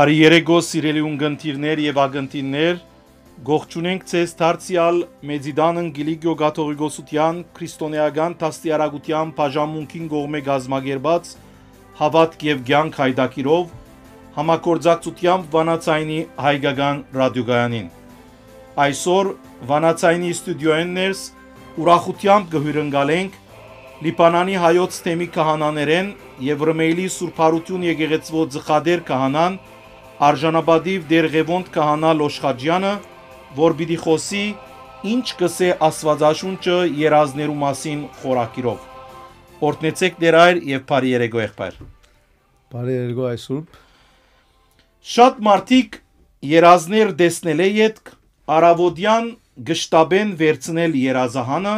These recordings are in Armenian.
Արի երեգո սիրելի ունգընտիրներ եւ ագընտիրներ, գողջունենք ցեզ Թարցիալ Մեծիդանն Գիլիգիո Գաթողիկոսության քրիստոնեական դաստիարակության բաժանմունքին գողմե գազմագերբած հավատք եւ ցանկ հայդակիրով համակորձակցությամբ Վանացայինի հայկական ռադիոգայանին։ Այսօր Վանացայինի ստուդիոներս ուրախությամբ գհյուրընկալենք Լիբանանի հայոց թեմի քահանաներեն եւ Ռմեյլի Սուրբարություն եկեղեցվո ձղադեր քահանան արժանապատիվ դերևոնտ կահանա Լոշխաջյանը, որ պիտի խոսի ինչ կսե Աստվածաշունչը երազներու մասին խորակիրով։ Օրտնեցեք ներայր եւ բարի երեգո եղբայր։ Բարի երեգո այսուրբ։ Շատ մարդիկ երազներ տեսնել է յետք արավոդյան գշտաբեն վերցնել երազահանը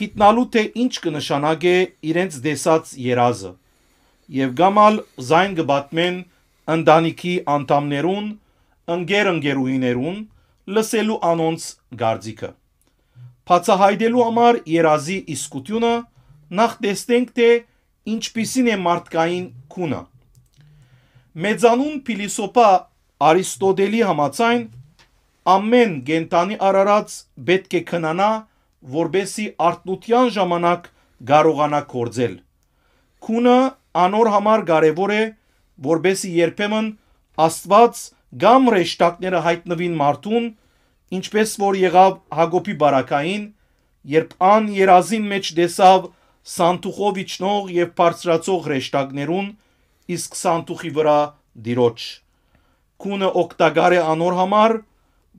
գիտնալու թե ինչ կնշանակե իրենց դեսած երազը եւ գամալ զայն գ បត្តិ մեն ընտանիքի անդամներուն, ընկեր-ընկերուհիներուն լսելու անոնց գարձիկը։ Բացահայտելու համար երազի իսկությունը նախ տեսնենք թե ինչպիսին է մարդկային քունը։ Մեծանուն փիլիսոփա Արիստոտելի համաձայն ամեն գենտանի արարած պետք է քնանա, որբեսի արտնության ժամանակ կարողանա կործել։ Քունը անոր համար կարևոր է, որ որբեսի երբեմն Աստված գամ ռեշտակները հայտնվին մարդուն, ինչպես որ եղավ Հագոպի բարակային, երբ ան երազին մեջ դեսավ Սանտուխով իջնող եւ բարձրացող հրեշտակներուն, իսկ Սանտուխի վրա դիրոջ։ Կունը օկտագար է անոր համար,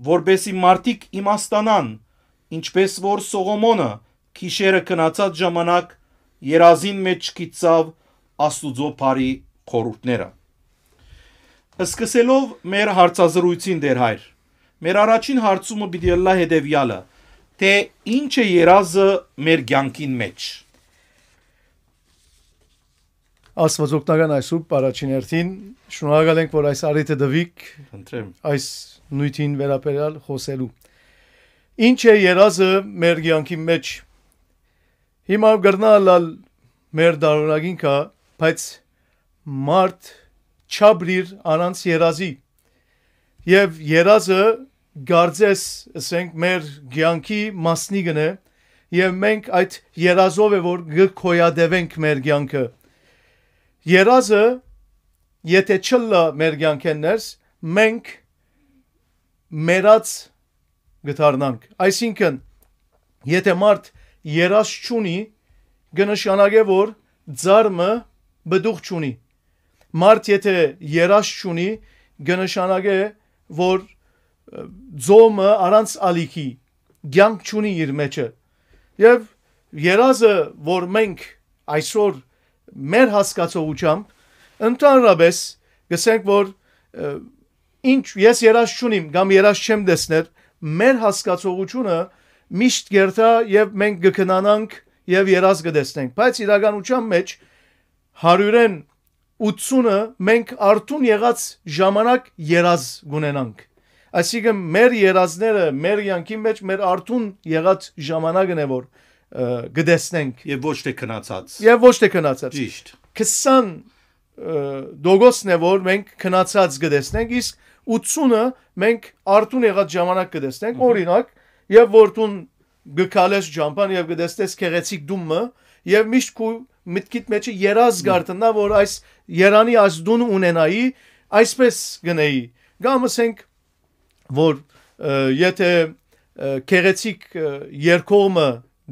որբեսի մարդիկ իմաստանան, ինչպես որ Սողոմոնը քիշերը կնացած ժամանակ երազին մեջ կիցավ Աստուծո բարի խորհուրդները։ Սկսելով մեր հարցազրույցին դեր հայր, մեր առաջին հարցումը պիտի լա հետևյալը, թե ինչ է երազը մեր ցանկին մեջ։ Աստվածօգնական այսօր առաջին հերթին շնորհակալ ենք, որ այս առիթը դվիք։ Խնդրեմ։ Այս նույնին վերաբերալ խոսելու։ Ինչ է երազը մեր ցանկի մեջ։ Հիմա գրնալալ մեր դարունագին կա, բայց մարդ չաբրիր առանց երազի եւ երազը գարձես ասենք մեր ցանկի մասնիկն է եւ մենք այդ երազով է որ գքոյադևենք մեր ցանկը երազը եթե չլա մեր ցանկներս մենք մերած գտարնանք այսինքն եթե մարդ երազ չունի գնշանագե որ ձարմը բդուղ չունի մարդ եթե երաշտ ունի, գնշանագե որ ձոմը առանց ալիքի ցանկ ունի իր մեջը։ Եվ երազը, որ մենք այսօր մեր հասկացողությամբ ընդհանրապես գսենք որ ինչ ես երաշտ չունիմ կամ երաշտ չեմ դեսներ մեր հասկացողությունը միշտ գերտա եւ մենք կքնանանք եւ երազ կդեսնենք բայց իրականության մեջ հարյուրեն 80-ը մենք արդուն եղած ժամանակ երազ գունենանք։ Այսինքն մեր երազները, մեր յանքի մեջ մեր արդուն եղած ժամանակն է որ գտեսնենք եւ ոչ թե քնացած։ Եվ ոչ թե քնացած։ Ճիշտ։ 20 դոգոսն է որ մենք քնացած գտեսնենք, իսկ 80-ը մենք արդուն եղած ժամանակ գտեսնենք, օրինակ, եւ որտուն գկալես ջամփան եւ գտեսնես քեղեցիկ դումը եւ միշտ քու մտքիդ մեջը երազ գարտնա, որ այս Երանի ազդուն ունենայի, այսպես գնեի։ Կամ ասենք որ եթե քերեցիկ երկողը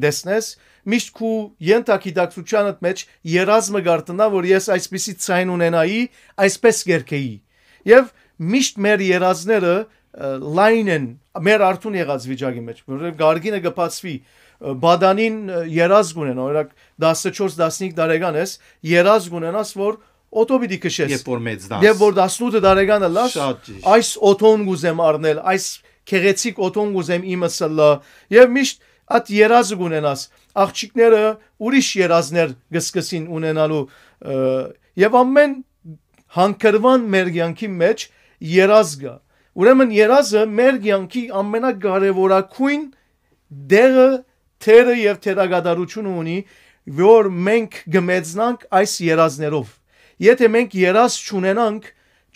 դեսնես, միշտ քու յենտակիդակցությանդ մեջ երազը գարտնա, որ ես այսպիսի ցայն ունենայի, այսպես երկեի։ Եվ միշտ մեր երազները լայն են մեր արդուն եղած վիճակի մեջ, որովհետև գարգինը գպացվի, բադանին երազգ ունեն, օրինակ 14-15 տարեկան ես, երազգ ունենաս, որ օտո պիտի քշես։ Երբ որ մեծ դաս։ Եվ որ 18 տարեկանը լաս, այս օտոն գուզեմ առնել, այս քեղեցիկ օտոն գուզեմ իմս լա։ Եվ միշտ այդ երազգ ունենաս։ Աղջիկները ուրիշ երազներ գսկսին ունենալու եւ ամեն հանքրվան մեր յանքի մեջ երազգա։ Ուրեմն երազը մեր յանքի ամենակարևորագույն դերը Տերը եւ թերագադարությունը ունի, որ մենք գմեծնանք այս երազներով։ Եթե մենք երազ չունենանք,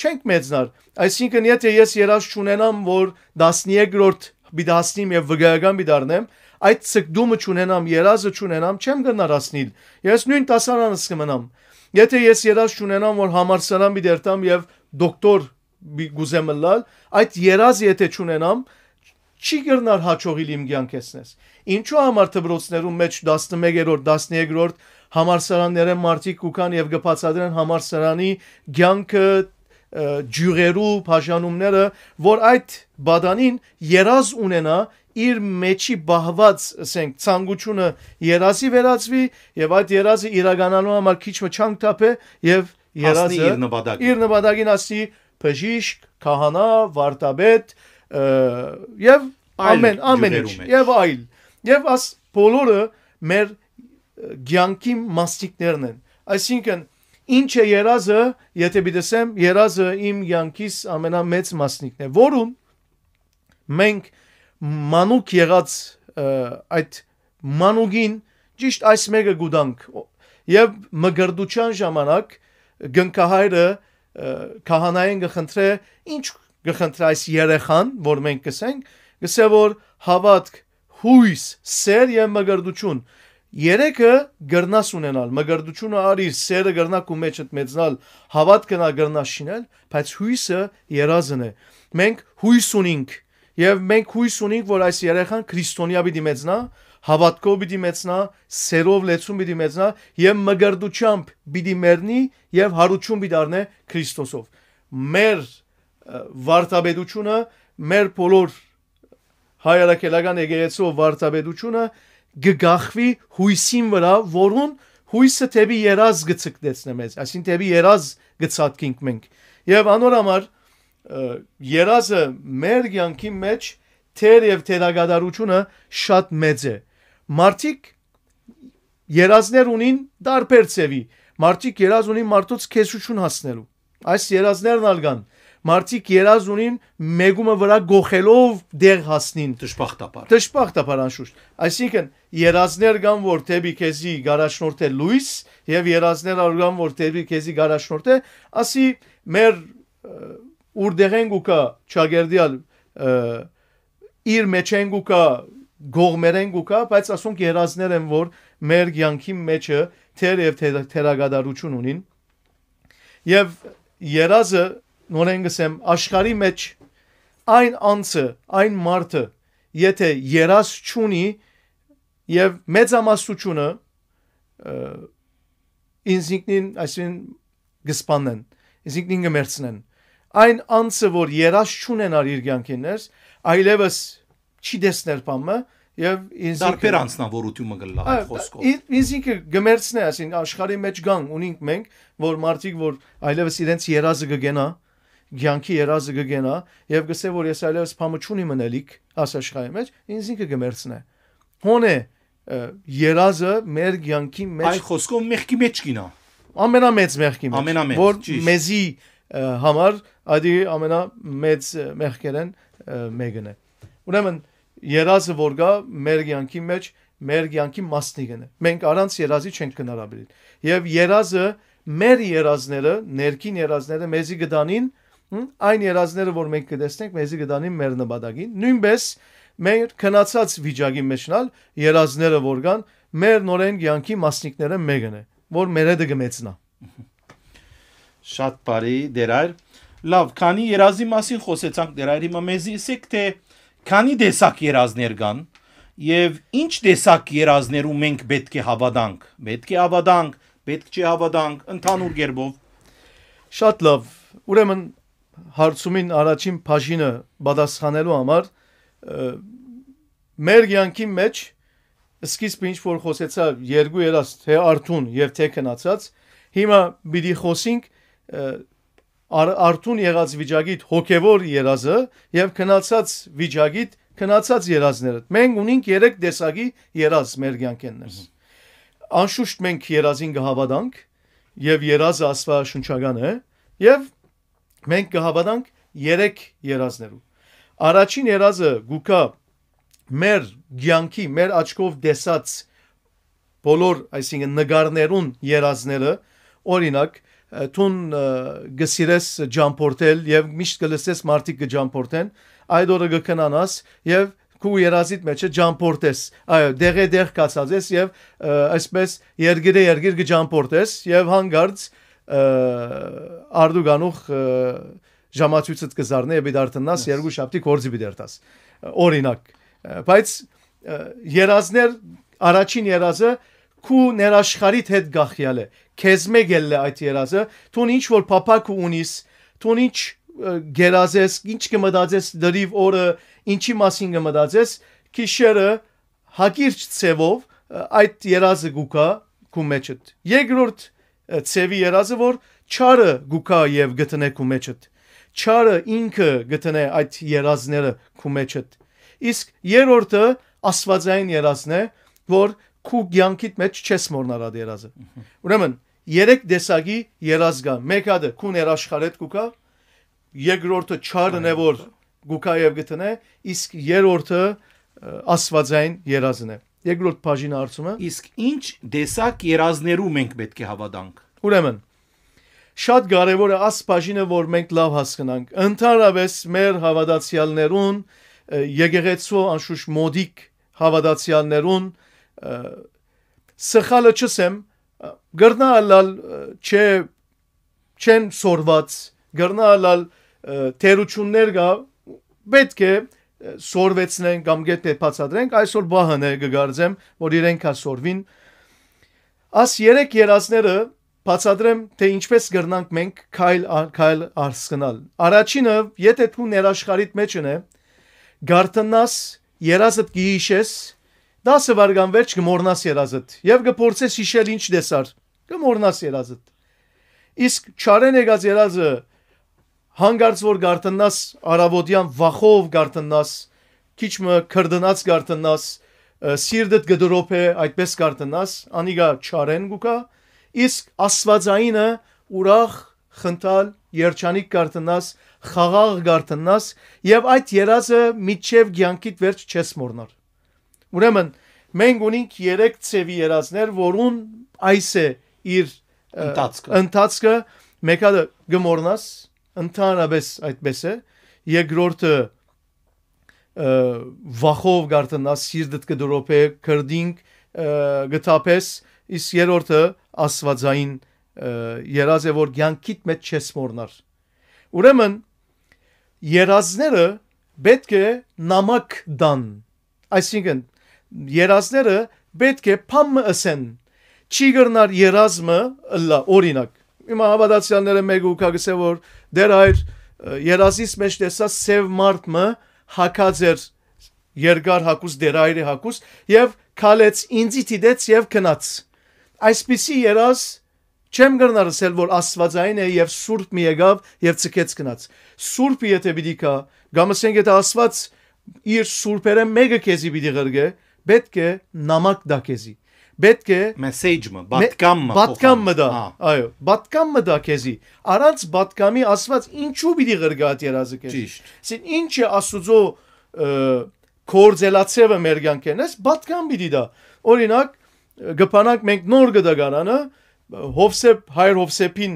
չենք մեծնար։ Այսինքն եթե ես երազ չունենամ, որ 12-րդ բիդասնիմ եւ վգայական բիդառնեմ, այդ ցկդումը չունենամ, երազը չունենամ, չեմ գնարացնիլ։ Ես նույն տասարանս կմնամ։ Եթե ես երազ չունենամ, որ համարսարան բիդերտամ եւ դոկտոր գուզեմ լալ, այդ երազ եթե չունենամ, չի գրնար հաջողիլ իմ կյանքեսնես։ Ինչու համար դպրոցներում մեջ 11-րդ, 12-րդ համարսարանները մարտիկ կան եւ գծածադրեն համարսարանի ցանկը ջյուղերու բաժանումները, որ այդ բադանին երազ ունենա իր մեջի բահված, ասենք, ցանկությունը երազի վերածվի եւ այդ երազը իրականանալու համար քիչ մը չանք տապե եւ երազը իր նպատակին իր նպատակին ասի բժիշկ, քահանա, վարտաբեդ եւ ամեն ամեն ինչ եւ այլ, այլ Եվ աս բոլորը մեր ցանկի մասիկներն են։ Այսինքն ինչ է երազը, եթե դեսեմ, երազը իմ ցանկիս ամենամեծ մասնիկն է, որուն մենք մանուկ եղած այդ մանուկին ճիշտ այս մեկը գուտանք եւ մգրդության ժամանակ գնկահայրը քահանային գխնդրե ինչ գխնդրայս երեխան որ մենք կսենք գսե որ հավատք հույս, սեր եւ մգրդություն։ Երեքը գրնաս ունենալ, մգրդությունը արիր, սերը գրնակու մեջ ընդմեծնալ, հավատքն ագրնա շինել, բայց հույսը երազն է։ Մենք հույս ունենք եւ մենք հույս ունենք, որ այս երեխան քրիստոնյա պիտի մեծնա, հավատքով պիտի մեծնա, սերով լեցուն պիտի մեծնա եւ մգրդությամբ պիտի մեռնի եւ հարություն պիտի դառնա Քրիստոսով։ Մեր վարտաբեդությունը մեր բոլոր հայրաքելական եկեղեցու վարդապետությունը գգախվի հույսին վրա, որուն հույսը տեպի երազ գցկտեցնե մեզ, այսին տեպի երազ գցատքինք մենք։ Եվ անոր համար երազը մեր յանքի մեջ թեր եւ թերագադարությունը շատ մեծ է։ Մարդիկ երազներ ունին դարբեր ծևի։ Մարդիկ երազ ունին մարդոց քեսություն հասնելու։ Այս երազներն ալ կան մարդիկ երազ ունին մեգումը վրա գողելով դեղ հասնին դժբախտաբար դժբախտաբար անշուշտ այսինքն երազներ կան որ դեպի քեզի գարաշնորթ է լույս եւ երազներ կան որ դեպի քեզի գարաշնորթ է ասի մեր ուրդեղեն գուկա չագերդիալ իր մեջեն գուկա գողմերեն գուկա բայց ասոնք երազներ են որ մեր յանքի մեջը թեր եւ թերագադարություն ունին եւ երազը նորեն գսեմ աշխարի մեջ այն անձը, այն մարդը, եթե երաս չունի եւ մեծամասնությունը ինձնին, այսինքն գսպանեն, ինձնին կմերցնեն։ Այն անձը, որ երաս չունենար իր ցանկիներս, այլևս չի դեսներ բամը եւ ինձ դարբեր անձնավորությունը գլա այդ խոսքով։ Ինձինքը գմերցնե, այսինքն աշխարհի մեջ կան ունենք մենք, որ մարդիկ որ այլևս իրենց երազը կգենա, ցանկի երազը կգենա եւ գսե որ ես այլևս փամը չունի մնելիք ասաշխայի մեջ ինձ ինքը կմերցնե հոնե երազը մեր ցանկի մեջ այ խոսքով մեղքի մեջ կինա ամենամեծ մեղքի մեջ որ մեզի համար ադի ամենամեծ մեղքերն մեգն է ուրեմն երազը որ գա մեր ցանկի մեջ մեր ցանկի մասնիկն է մենք առանց երազի չենք կնարաբերել եւ երազը մեր երազները ներքին երազները մեզի գտանին եր այն երազները, որ մենք կտեսնենք, մեզի կդանին մեր նպատակին, նույնպես մեր քնացած վիճակի մեջնալ երազները, որ կան, մեր նորեն ցանկի մասնիկները մեկն է, որ մերը դը գմեցնա։ Շատ բարի դերայր։ Լավ, քանի երազի մասին խոսեցանք դերայր, հիմա մեզի ասեք թե քանի տեսակ երազներ կան եւ ինչ տեսակ երազներում մենք պետք է հավատանք։ Պետք է հավատանք, պետք չի հավատանք, ընդհանուր գերբով։ Շատ լավ։ Ուրեմն հարցումին առաջին բաժինը պատասխանելու համար մեր յանքի մեջ սկիզբը ինչ որ խոսեցա երկու երաս թե արթուն եւ թե քնացած հիմա պիտի խոսենք ար, արթուն եղած վիճակիդ հոգևոր երազը եւ քնացած վիճակիդ քնացած երազները մենք ունենք երեք տեսակի երազ մեր յանքեններս անշուշտ մենք երազին կհավատանք եւ երազը աստվածաշնչական է եւ մենք կհավատանք 3 երազներու։ Առաջին երազը գուկա մեր ցանկի, մեր աչքով տեսած բոլոր, այսինքն նկարներուն երազները, օրինակ, տուն գսիրես ջամփորտել եւ միշտ կլսես մարդիկ կջամփորտեն, այդ օրը կքնանաս եւ քու երազիդ մեջը ջամփորտես այո դեղե դեղ կասած ես եւ այսպես երգիրը երգիր կջամփորտես եւ հանգարց և, արդուգանուխ ժամացույցը կզառնե եւ դարտնաս երկու շաբթի կորզի բիդերտաս օրինակ բայց երազներ առաջին երազը քու ներաշխարիտ հետ գախյալ է քեզմե գելլ այդ երազը տուն ինչ որ փապակ ունիս տուն ինչ գերազես ինչ կմտածես դրիվ օրը ինչի մասին կմտածես քիշերը հագիրջ ծևով այդ երազը գուկա քու մեջդ երկրորդ ցևի երազը որ չարը գուկա եւ գտնե քու մեջդ չարը ինքը գտնե այդ երազները քու մեջդ իսկ երրորդը աստվածային երազն է որ քու ցանկիդ մեջ չես մորնար այդ երազը ուրեմն երեք դեսագի երազ կա մեկը դա քու ներաշխարետ գուկա երկրորդը չարն է որ գուկա եւ գտնե իսկ երրորդը աստվածային երազն է երկրորդ բաժինը արցումը։ Իսկ ինչ դեսակ երազներու մենք պետք է հավատանք։ Ուրեմն շատ կարևոր է աս բաժինը, որ մենք լավ հասկանանք։ Ընդհանրապես մեր հավատացյալներուն եկեղեցու անշուշտ մոդիկ հավատացյալներուն սխալը չսեմ գրնալալ չէ չեն սորված գրնալալ թերություններ գա պետք է սորվեցնեն կամ գետը փածադրենք, այսօր բահը ներգարձեմ, որ իրենք հա սորվին։ Աս երեք երազները բացադրեմ, թե ինչպես գրնանք մենք քայլ քայլ արսկնալ։ Առաջինը, եթե դու ներաշխարիտ մեջն է, գարտնաս երազդ գիշես, դասը վարգան վերջ գմորնաս երազդ եւ գփորձես հիշել ինչ դեսար։ Գմորնաս երազդ։ Իսկ չարեն եկած երազը հանգարց որ գարտնաս արավոտյան վախով գարտնաս քիչմը քրդնած գարտնաս սիրդդ գդրոփե այդպես գարտնաս անիգա չարեն գուկա իսկ աստվածայինը ուրախ խնդալ երջանիկ գարտնաս խաղաղ գարտնաս եւ այդ երազը միջև ցանկիդ վերջ չես մորնար ուրեմն մենք ունենք երեք ծևի երազներ որուն այս է իր ընթացքը ընթացքը մեկը գմորնաս ընդհանրապես այդպես է երկրորդը վախով գարտնաս սիրտդ կդրոփե քրդինք գտապես իսկ երրորդը աստվածային երազը որ ցանկիտ մեջ չես մորնար ուրեմն երազները պետք է նամակ դան այսինքն երազները պետք է փամ ասեն չի գրնար երազմը լա օրինակ իմ հավատացյալները մեկ ու կգսե որ դեր այդ երազից մեջ տեսա սև մարդը հակած էր երկար հակուս դերայրի հակուս եւ քալեց ինձի դիտեց եւ քնած այսպիսի երազ չեմ գրնարսել որ աստվածային է եւ սուրբ մի եկավ եւ ցկեց քնած սուրբը եթե պիտի կա գամսենք եթե աստված իր սուրբերը մեկը քեզի պիտի ղրգե պետք է նամակ դա քեզի պետք է մեսեջը, բատկամը, բատկամը դա, հա։ այո, բատկամը դա քեզի։ Առանց բատկամի ասված ինչու պիտի ղրգատ երազը քեզ։ Ճիշտ։ Իսկ ինչը աստուծո կորձելացեվը մեր ցանկենես բատկամ պիտի դա։ Օրինակ գփանակ մենք նոր գդագարանը Հովսեփ հայր Հովսեփին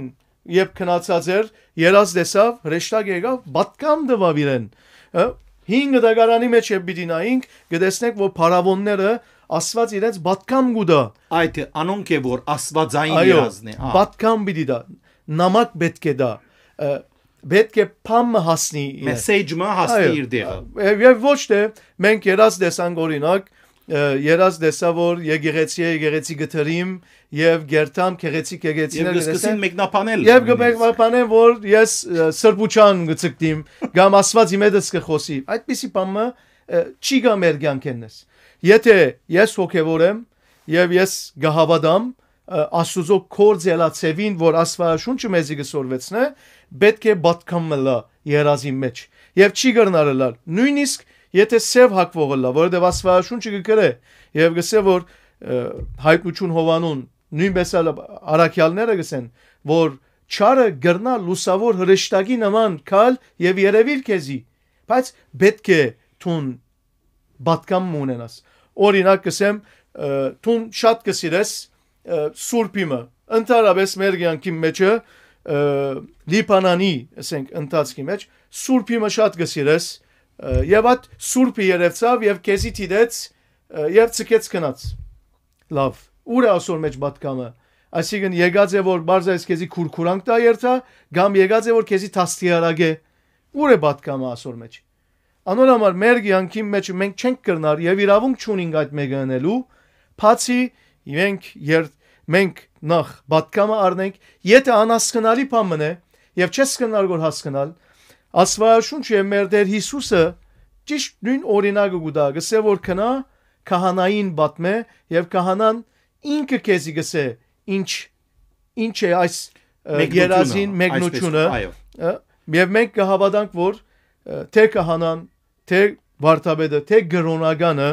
երբ քնացած էր երազ դեսավ հրեշտակ եկավ բատկամ դվավ իրեն 5 դագարանի մեջ է պիտի նայինք գտեսնենք որ փարավոնները Աստված իրենց բատկամ գուդա։ Այդ անոնք է որ աստվածային երազն է։ Այո, հա։ բատկամ բիդի դա։ Նամակ պետք է դա։ Պետք է փամ հասնի։ Մեսեջը հասնի իր դերը։ Եվ ոչ թե մենք երազ դեսանք օրինակ երազ դեսա որ եգեգեցի եգեգեցի գտրիմ եւ գերտամ քեգեցի քեգեցիներ դեսա եւ գսկսին մեկնաբանել եւ գմեկնաբանեն որ ես սրբուչան գծկտիմ կամ աստված իմեդս կխոսի այդպիսի բանը չի գա մեր ցանկենս Եթե ես ողևոր եմ եւ ես գահավադամ Աստուծո կորձելա ծևին, որ Աստվածաշունչը մեզի գսորվեցնե, պետք է բացկամլա երազի մեջ եւ չի գրնալը նույնիսկ եթե սև հակվողը լա որովհետեւ աստվածաշունչը գկրե եւ գսե որ հայկություն հովանուն նույնպես արաքյալները գսեն որ չարը գրնա լուսավոր հրեշտակի նման կալ եւ երևիլ քեզի բայց պետք է տուն բատկամ ունենաս օրինակ կսեմ դու շատ կսիրես սուրբիմը ընդհանրապես մեր ցանկի մեջը լիբանանի ասենք ընթացքի մեջ սուրբիմը շատ կսիրես եւ այդ սուրբը երևացավ եւ քեզի դիդեց եւ ցկեց կնաց լավ ուր է ասոր մեջ բատկամը այսինքն եկած է որ բարձրայս քեզի քուրքուրանք տա երթա կամ եկած է որ քեզի թաստիարագե ուր է բատկամը ասոր մեջ Անոր համար մեր ցանկի մեջ մենք չենք կրնար եւ իրավունք չունենք այդ մեկը անելու, բացի մենք երբ մենք նախ բատկամը առնենք, եթե անհասկանալի բան մնե եւ չես կնար որ հասկանալ, աստվածաշունչը մեր Տեր Հիսուսը ճիշտ նույն օրինակը գուտա, գսե որ կնա քահանային բատմե եւ քահանան ինքը քեզի գսե ինչ ինչ է այս երազին մեկնությունը եւ մենք կհավատանք որ թե կահանան, թե վարդապետը, թե գրոնականը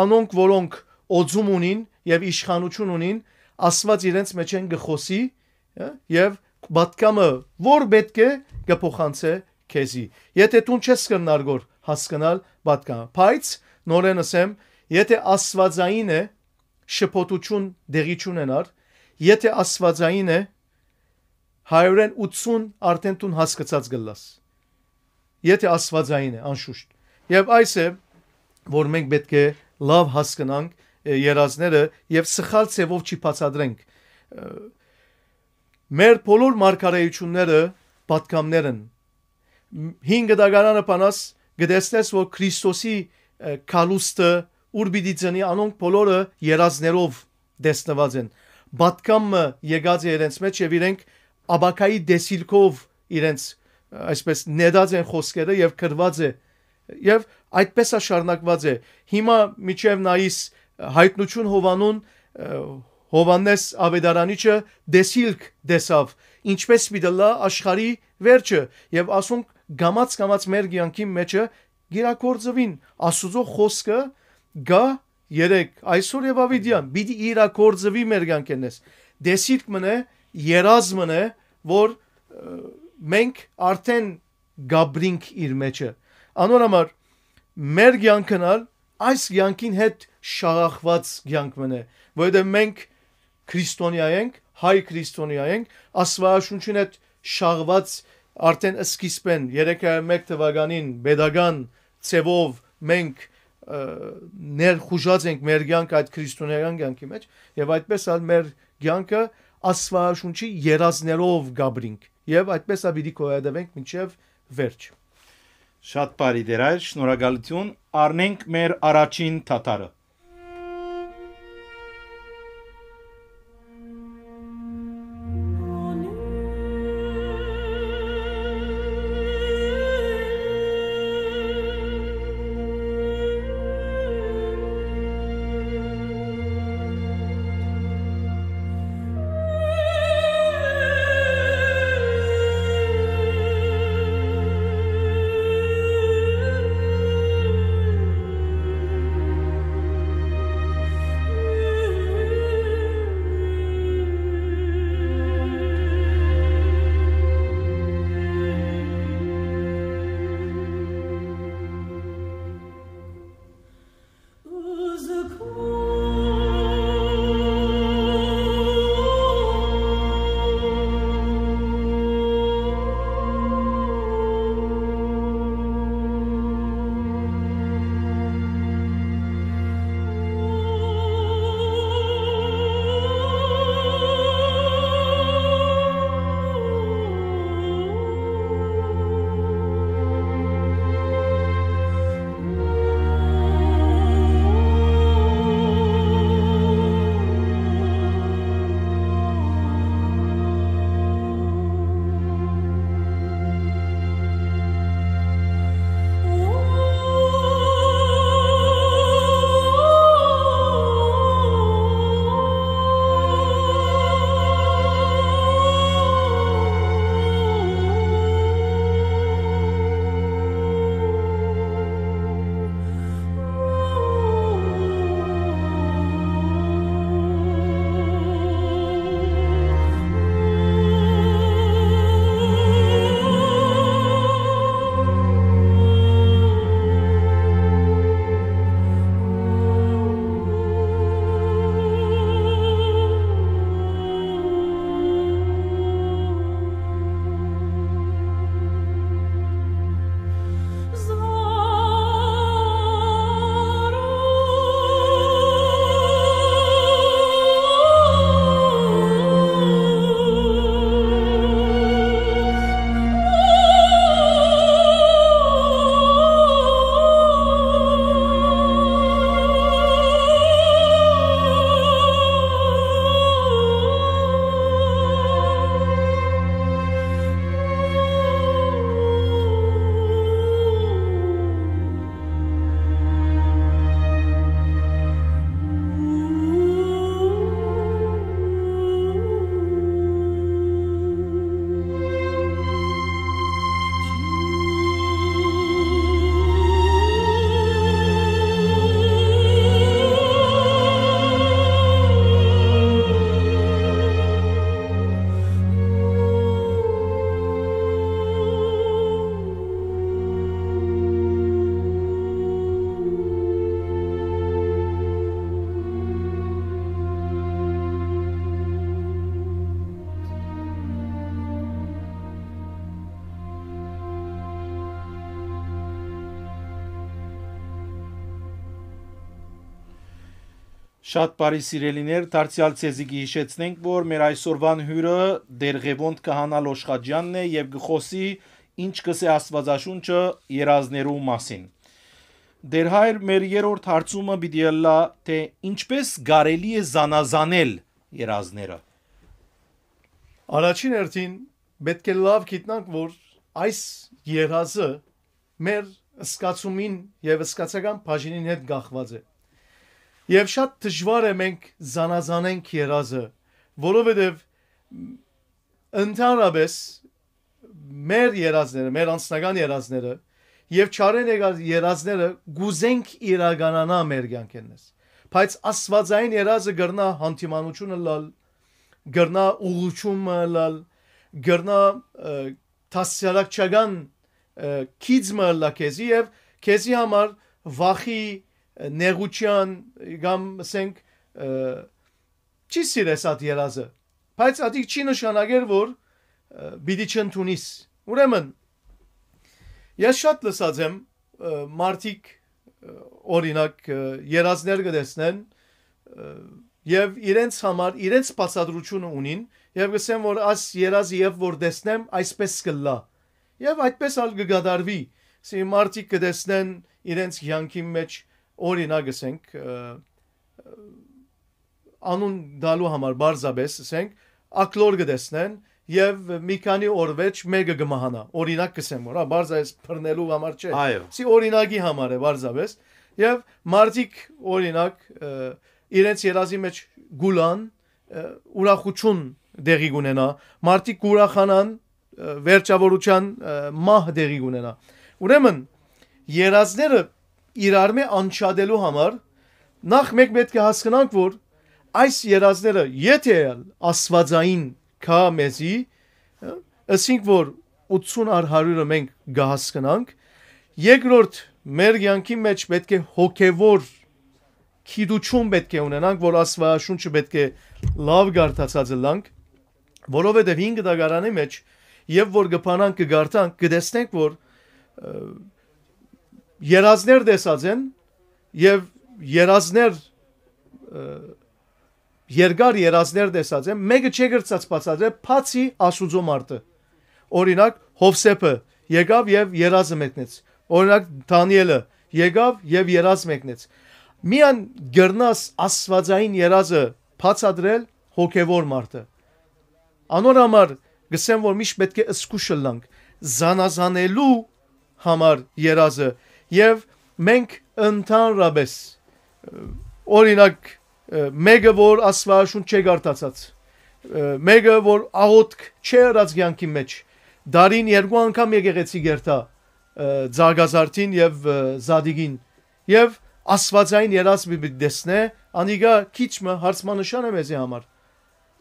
անոնք որոնք օձում ունին եւ իշխանություն ունին, Աստված իրենց մեջ են գխոսի եւ բատկամը որ պետք է գփոխանցե քեզի։ Եթե դու չես կնարգոր հասկանալ բատկամը, բայց նորեն ասեմ, եթե Աստվածային է շփոթություն դեղի չունենար, եթե Աստվածային է 180 արդեն տուն հասկացած գլաս եթե աստվածային է անշուշտ։ Եվ այս է որ մենք պետք է լավ հասկանանք երազները եւ սխալ ցևով չի բացադրենք։ Մեր բոլոր մարգարեությունները պատկամներ են։ 5 դագարանը բանաս գտեսնես որ Քրիստոսի կալուստը ուրբիդիցնի անոնք բոլորը երազներով դեսնված են։ Պատկամը եկած է իրենց մեջ եւ իրենք աբակայի դեսիլկով իրենց այսպես ներդած են խոսքերը եւ կրված է եւ այդպես է շարունակված է հիմա միջև նայիս հայտնություն Հովանուն Հովանես Ավետարանիչը դեսիլք դեսավ ինչպես միտելա աշխարի վերջը եւ ասում գամած գամած մեր ցանկի մեջը գիրակորձվին աստուծո խոսքը գա երեք այսօր եւ ավիդյան պիտի իրակորձվի մեր ցանկենես դեսիլք մնե երազմն է որ և, մենք արդեն գաբրինք իր մեջը անոր համար մեր ցանկնալ այս ցանկին հետ շարախված ցանկ մնա որովհետև մենք քրիստոնյա ենք հայ քրիստոնյա ենք աստվածաշունչին հետ շարված արդեն սկիզբեն 301 թվականին pedagan ծևով մենք ներխուժած ենք մեր ցանկ այդ քրիստոնեական ցանկի մեջ եւ այդպես ալ մեր ցանկը աստվածաշունչի երազներով գաբրինք եւ այդպես ավելի կոյադավենք մինչեւ վերջ շատ բարի դեր այլ շնորհակալություն առնենք մեր առաջին թաթարը Շատ բարի սիրելիներ, դարձյալ ցեզիկի հիշեցնենք, որ մեր այսօրվան հյուրը Դերգևոնդ Կահանալ Օշխաջյանն է եւ գխոսի ինչ կսե Աստվածաշունչը երազներու մասին։ Դերհայր մեր երրորդ հարցումը պիտի լա թե ինչպես կարելի է զանազանել երազները։ Առաջին հերթին պետք է լավ գիտնանք, որ այս երազը մեր սկացումին եւ սկացական բաժինին հետ գահված է։ Եվ շատ դժվար է մենք զանազանենք երազը, որովհետև ընդհանրապես մեր երազները, մեր անձնական երազները եւ չարեն երազները գուզենք իրականանա մեր կյանքենս։ Բայց աստվածային երազը գրնա հանդիմանությունը լալ, գրնա ուղղությունը լալ, գրնա տասյալակչական քիզմը լակեզի եւ քեզի համար վախի նեղության կամ ասենք չի սիրես այդ երազը բայց ադիկ չի նշանակեր որ բիդի չընդունիս ուրեմն ես շատ լսած եմ մարտիկ օրինակ երազներ կդեսնեն եւ իրենց համար իրենց բացադրությունը ունին եւ գսեմ որ աս երազի եւ որ դեսնեմ այսպես կլա եւ այդպես ալ կգադարվի սի մարտիկ կդեսնեն իրենց յանքի մեջ օրինակ ասենք անուն դալու համար բարձաբես ասենք ակլոր գտեսնեն եւ մի քանի օրվեջ մեկը գմահանա օրինակ կսեմ որա բարձայս բռնելու համար չէ սի օրինակի համար է բարձաբես եւ մարդիկ օրինակ իրենց երազի մեջ գուլան ուրախություն դեղի գունենա մարդիկ ուրախանան վերջավորության մահ դեղի գունենա ուրեմն երազները իրարմե անչադելու համար նախ մենք պետք է հասկանանք, որ այս երազները եթե աստվածային կա մեզի, ասինք որ 80 առ 100-ը մենք գահասկանանք, երկրորդ մեր յանքի մեջ պետք է հոգևոր քիդուչում պետք է ունենանք, որ աստվածաշունչը պետք է լավ գարտացած լանք, որովհետև 5 դագարանի մեջ եւ որ գփանանք կգարտանք, կդեսնենք որ երազներ տեսած են եւ երազներ երկար երազներ տեսած են մեկը չգրծած բացած է փացի աստուծո մարդը օրինակ հովսեփը եկավ եւ երազը մեկնեց օրինակ դանիելը եկավ եւ երազ մեկնեց միան գրնաս աստվածային երազը փածադրել հոգևոր մարդը անոր համար գսեմ որ միշտ պետք է սկուշը լանք զանազանելու համար երազը եւ մենք ընդհանրապես օրինակ մեկը որ աստվածաշուն չգարտացած մեկը որ աղոտք չերած ցանկի մեջ դարին երկու անգամ եկեղեցի գերտա ցագազարտին եւ զադիգին եւ աստվածային երաս մի դեսնե անիգա քիչմը հարցմանշան է մեզի համար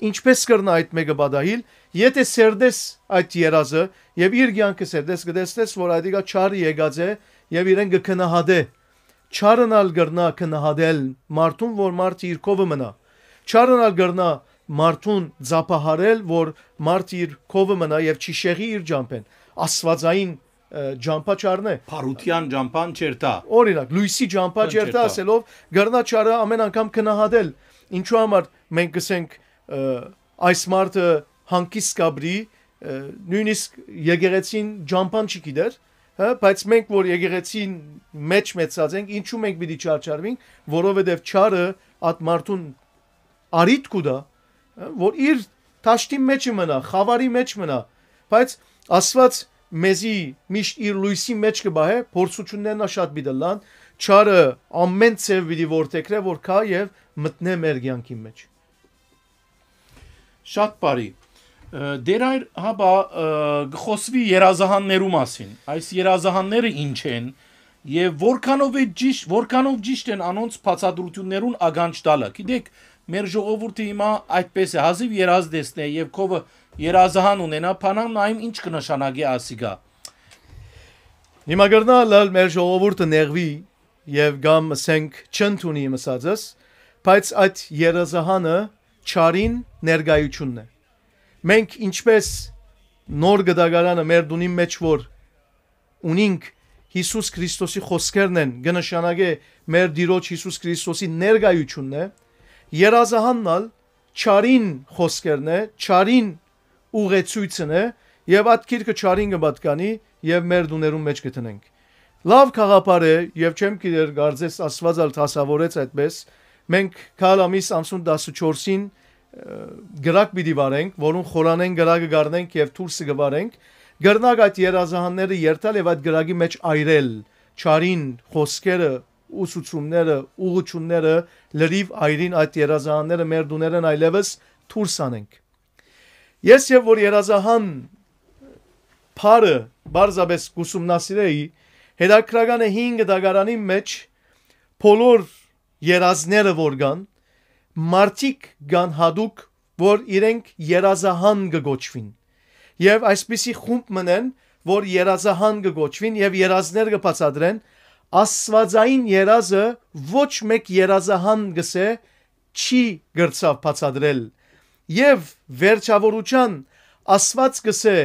ինչպես կրնա այդ մեկը բադահիլ եթե սերդես այդ երազը եւ իր ցանկը սերդես գտեսնես որ այդիկա չարի եկած է եգաց եւ իրեն կքնահադե։ Չարն ալ գրնա կնահադել մարդուն, որ մարդը իր կովը մնա։ Չարն ալ գրնա մարդուն ծափահարել, որ մարդը իր կովը մնա եւ չի շեղի իր ջամփեն։ Աստվածային ջամփա չառնե։ Փարության ջամփան չերտա։ Օրինակ, լույսի ջամփա չերտա ասելով գրնա չարը ամեն անգամ կնահադել։ Ինչու համար մենք ասենք այս մարդը հանկիս կաբրի նույնիսկ եկեղեցին ջամփան չգիտեր, հա, բայց մենք որ եկեղեցին մեջ մեծացենք, ինչու մենք պիտի չարչարվենք, որովհետև չարը այդ մարդուն արիտ կուտա, որ իր ճաշտի մեջ մնա, խավարի մեջ մնա, բայց Աստված մեզի միշտ իր լույսի մեջ կբահե, փորձություններն շատ միտլան, չարը ամեն ցև պիտի որտեքրե որ կա եւ մտնե մեր ցանկի մեջ։ Շատ բարի դեր այր հաբա գխոսվի երազահաններու մասին այս երազահանները ինչ են եւ որքանով է ճիշտ որքանով ճիշտ են անոնց փածադրություններուն ագանջ տալը գիտեք մեր ժողովուրդը հիմա այդպես է հազիվ երազ դեսնե եւ կովը երազահան ունենա փանան նայեմ ինչ կնշանակի ասիգա Հիմա գրնալ մեր ժողովուրդը ներվի եւ գամ ասենք չընդունի մսածս բայց այդ երազահանը չարին ներգայությունն է մենք ինչպես նոր գդագարանը մեր դունի մեջ որ ունինք Հիսուս Քրիստոսի խոսքերն են գնշանագե մեր Տիրոջ Հիսուս Քրիստոսի ներկայությունն է երազահաննալ չարին խոսքերն է չարին ուղեցույցն է եւ այդ քիրքը չարին կպատկանի եւ մեր դուներում մեջ գտնենք լավ խաղապար է եւ չեմ գիտեր գարձես աստվածալ թասավորեց այդպես մենք քալամիս ամսուն 14-ին գրակ պիտի վարենք, որոնք խորանեն գրակը գառնենք եւ դուրսը գվարենք, գրնակ այդ երազահանները երթալ եւ այդ գրակի մեջ այրել, ճարին խոսքերը, ուսուցումները, ուղությունները լրիվ այրին այդ երազահանները մեր դուներն այլևս դուրս անենք։ Ես եւ որ երազահան Փարը բարձաբես գուսումնասիրեի հետաքրական է 5 դագարանի մեջ բոլոր երազները որ կան մարդիկ կան հadouk, որ իրենք երազահան կգոչվին։ Եվ այսպիսի խումբ մնեն, որ երազահան կգոչվին եւ երազներ կբացադրեն, աստվածային երազը ոչ մեկ երազահան գսե չի գրծավ բացադրել։ Եվ վերջավորության աստված գսե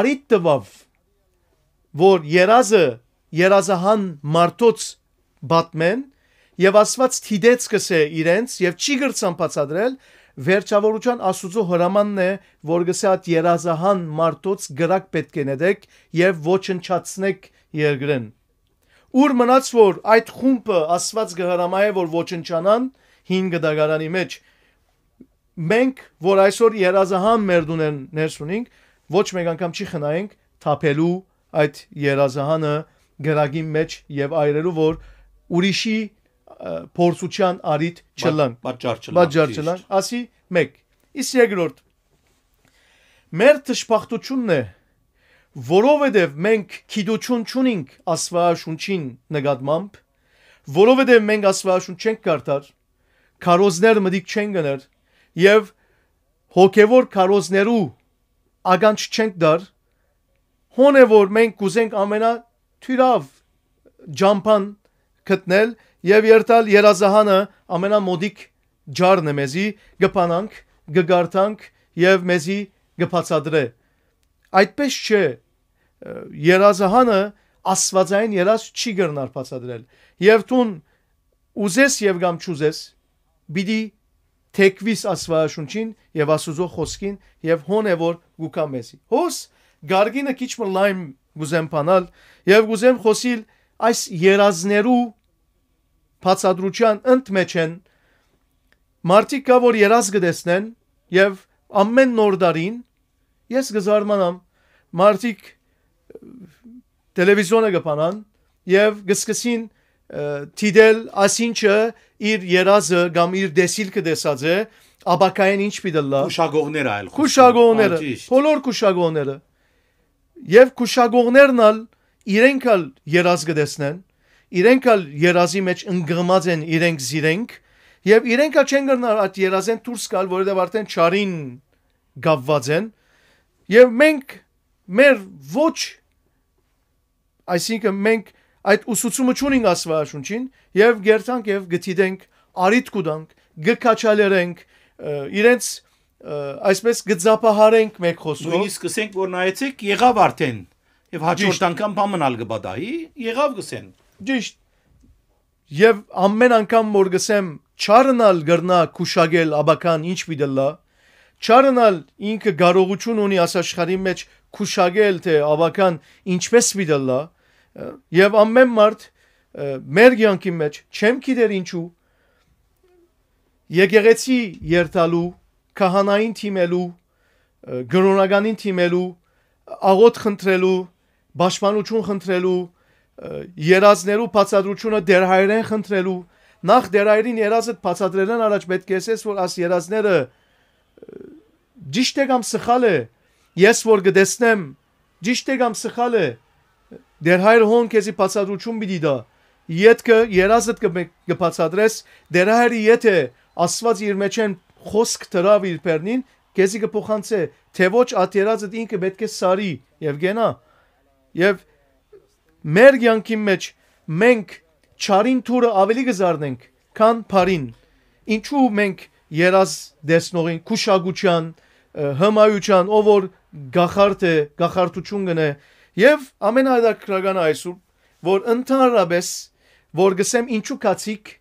արիտ տվավ, որ երազը երազահան մարդոց բատմեն եւ Աստված թիդեց կսե իրենց եւ չի գրցան բացադրել վերջավորության Աստուծո հրամանն է, որ գսե այդ երազահան մարդոց գրակ պետք է նեդեք եւ ոչնչացնեք երկրեն։ Ուր մնաց որ այդ խումբը Աստված գհրամայե որ ոչնչանան հին գդագարանի մեջ մենք որ այսօր երազահան մերդունեն ներսունինք ոչ մեկ անգամ չի խնայենք թափելու այդ երազահանը գրագի մեջ եւ այրելու որ ուրիշի փորձության արիտ չլան պատճառ չլան պատճառ չլան ասի 1 իսկ երկրորդ մեր ճշփախտությունն է որովհետև մենք քիդոչուն չունենք աստվածաշունչին նկատմամբ որովհետև մենք աստվածաշունչ չենք կարտար քարոզներ մտիկ չեն գներ եւ հոգեվոր քարոզներու ագանջ չենք դար հոնե որ մենք կուզենք ամենա թյուրավ ջամփան գտնել եւ երթալ երազահանը ամենամոդիկ ջարն է մեզի գփանանք, գգարտանք եւ մեզի գփածադրե։ Այդպես չէ երազահանը աստվածային երազ չի գրնար փածադրել եւ տուն ուզես եւ կամ չուզես բիդի թեքվիս աստվածաշունչին եւ աստուծո խոսքին եւ հոն է որ գուկա մեզի հոս գարգինը քիչ մը լայմ գուզեմ փանալ եւ գուզեմ խոսիլ այս երազներու բացադրության ընդ մեջ են մարդիկ կա որ երազ գտեսնեն եւ ամեն նոր դարին ես գզարմանամ մարդիկ տելևիզիոնը կփանան եւ գսկսին թիդել ասինչը իր երազը կամ իր դեսիլքը դեսած է աբակային ինչ պիտելա քուշագողներ այլ քուշագողները բոլոր քուշագողները եւ քուշագողներն ալ իրենք ալ երազ գտեսնեն իրենք էլ երազի մեջ ընկղմած են իրենք զիրենք եւ իրենք էլ չեն գնալ այդ երազեն դուրս գալ, որովհետեւ արդեն ճարին գավված են եւ մենք մեր ոչ այսինքն մենք այդ ուսուցումը ճունին աստվածաշունչին եւ գերտանք եւ գտիդենք արիտ կուտանք գկաչալերենք իրենց այսպես գծապահարենք մեկ խոսքով նույնիսկ սկսենք որ նայեցեք եղավ արդեն եւ հաջորդ անգամ բանալ գբադայի եղավ գսեն Ճիշտ։ Եվ ամեն անգամ որ գսեմ չառնալ գրնա քուշագել աբական ինչ մի դլա չառնալ ինքը կարողություն ունի աս աշխարհի մեջ քուշագել թե աբական ինչպես մի դլա եւ ամեն մարդ մեր յանքի մեջ չեմ գիտեր ինչու եկեղեցի երթալու քահանային թիմելու գրոնականին թիմելու աղոտ խնդրելու, պաշտպանություն խնդրելու, երազներու բացադրությունը դերհայրեն խնդրելու նախ դերայրին երազը բացադրելն առաջ պետք է ասես որ աս երազները ճիշտ է կամ սխալ է ես որ գտեսնեմ ճիշտ է կամ սխալ է դերհայր հոն քեզի բացադրություն մի դիդա յետքը երազդ կբացադրես դերահայրի եթե աստված իր մեջ են խոսք դրավ իր բեռնին քեզի կփոխանցե թե ոչ աթերածդ ինքը պետք է սարի եւ գնա եւ մեր յանքի մեջ մենք չարին թուրը ավելի գզարնենք, քան բարին։ Ինչու մենք երաս դեսնողին քուշագուչյան հմայության, ով որ գախարտ է, գախարտություն գնե եւ ամենահայտակրագանը այսուր, որ ընդհանրապես որ գսեմ ինչու կացիկ,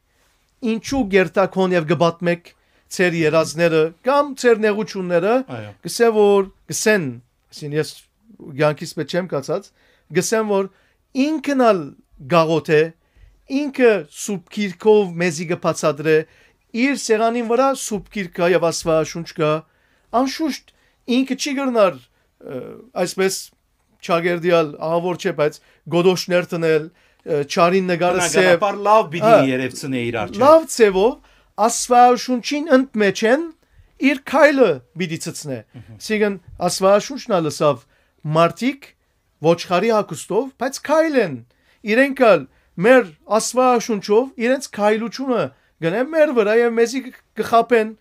ինչու գերտակոն եւ գբատմեք ծեր երազները կամ ծեր նեղությունները գսե որ գսեն, ասին ես յանքիս մեջ չեմ կացած, գսեմ որ ինքն ալ գաղոտ է, ինքը սուրբ գիրքով մեզի կբացատրե, իր սեղանին վրա սուրբ գիրքա եւ աստվածաշունչ կա, անշուշտ ինքը չի գրնար այսպես չագերդիալ ահավոր չէ, բայց գոդոշներ տնել, չարին նկարը սև։ Բնականաբար լավ բիդի հա, երևցնե իր արջը։ Լավ ծևով աստվածաշունչին ընդմեջ են իր քայլը բիդի ցցնե։ Այսինքն աստվածաշունչն ալսավ մարտիկ ոչխարի հագուստով, բայց քայլ են։ Իրենք էլ մեր աստվածաշունչով իրենց քայլությունը գնեն մեր վրա եւ մեզի կխապեն։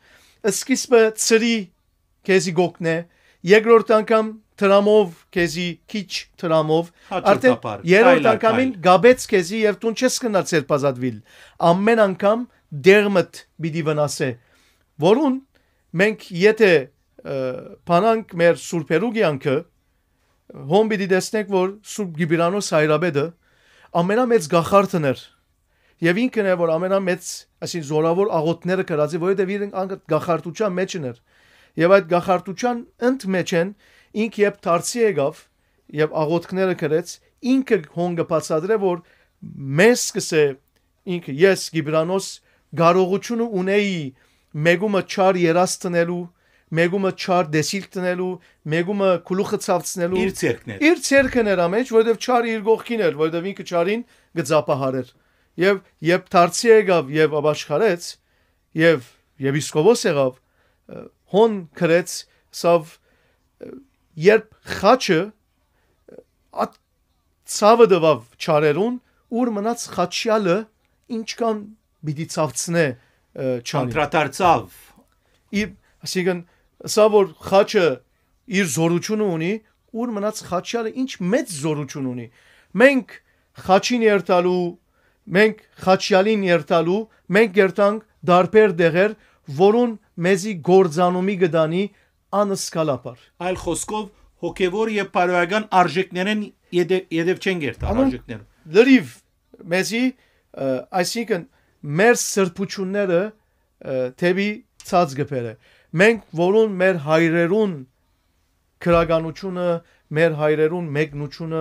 Սկիզբը ծրի քեզի գոկնե, երկրորդ անգամ տրամով քեզի քիչ տրամով, արդեն երրորդ անգամին գաբեց քեզի եւ դու չես կնացել բազատվիլ։ Ամեն անգամ դերմդ բիդի վնասե։ Որուն մենք եթե բանանք մեր սուրբերու գյանքը հոմ պիտի տեսնեք, որ Սուրբ Գիբրանոս Հայրաբեդը ամենամեծ գախարտն էր։ Եվ ինքն է որ ամենամեծ, այսին զորավոր աղոտները կրածի, որովհետև իրենք անգամ գախարտության մեջն էր։ Եվ այդ գախարտության ընդ մեջ են ինք երբ դարձի եկավ եւ աղոտքները գրեց, ինքը հոնգը բացադրե որ մեզ սկսե ինքը ես Գիբրանոս գարողությունը ունեի մեգումը չար երաս տնելու մեգումը չար դեսիլ տնելու, մեգումը գլուխը ցավցնելու։ Իր ցերկն էր։ Իր ցերկն էր ամեջ, որովհետև չարը իր գողքին էր, որովհետև ինքը չարին գծապահարեր։ Եվ երբ դարձի եկավ եւ աբաշխարեց եւ եպիսկոպոս եղավ հոն քրեց սավ երբ խաչը ատ ցավը դվավ չարերուն ուր մնաց խաչյալը ինչ կան պիտի ցավցնե չան կոնտրատարցավ իբ ասիգան սա որ խաչը իր զորությունը ունի, ուր մնաց խաչյալը ինչ մեծ զորություն ունի։ Մենք խաչին երթալու, մենք խաչյալին երթալու, մենք երթանք դարբեր դեղեր, որոնց մեզի գործանումի գտանի անսկալապար։ Այլ խոսքով հոգևոր եւ բարոյական արժեքներն եդեւ չեն երթալ արժեքները։ Լրիվ մեզի այսինքն մեր սրբությունները թեպի ցած գբերը մենք որոնք մեր հայրերուն քրագանությունը, մեր հայրերուն մեկնությունը,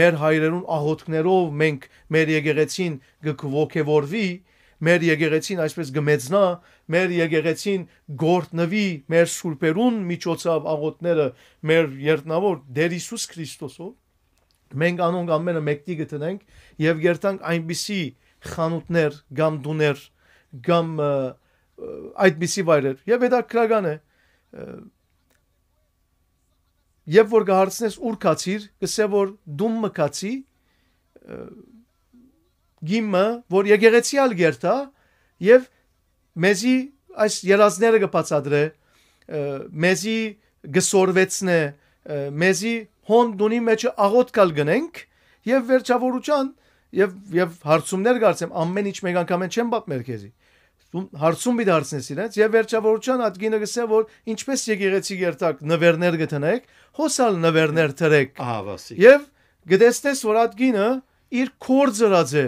մեր հայրերուն աղոթքներով մենք մեր եկեղեցին գկվոքեվորվի, մեր եկեղեցին այսպես գմեծնա, մեր եկեղեցին գործնվի մեր սուրբերուն միջոցով աղոթները մեր երտնավոր Դեր Հիսուս Քրիստոսով մենք անոնք ամենը մեկտի գտնենք եւ երթանք այնպիսի խանութներ, գամ դուներ, գամ և, այդպիսի վայրեր եւ դա քրական է եւ որ գահարցնես ուր կացիր գսե որ դում մկացի գիմը որ եգեգեցիալ գերտա եւ մեզի այս երազները կբացադրե մեզի գսորվեցնե մեզի հոն դունի մեջ աղոտ կալ գնենք եւ վերջավորության եւ եւ հարցումներ գարցեմ ամեն ինչ մեկ անգամ չեմ պատմել քեզի դու հարցում մի դարձնես իրենց եւ վերջավորության ադգինը գսե որ ինչպես եկեղեցի երտակ նվերներ գտնեք, հոսալ նվերներ թրեք։ Ահա վասի։ Եվ գտեստես որ ադգինը իր կոր զրած է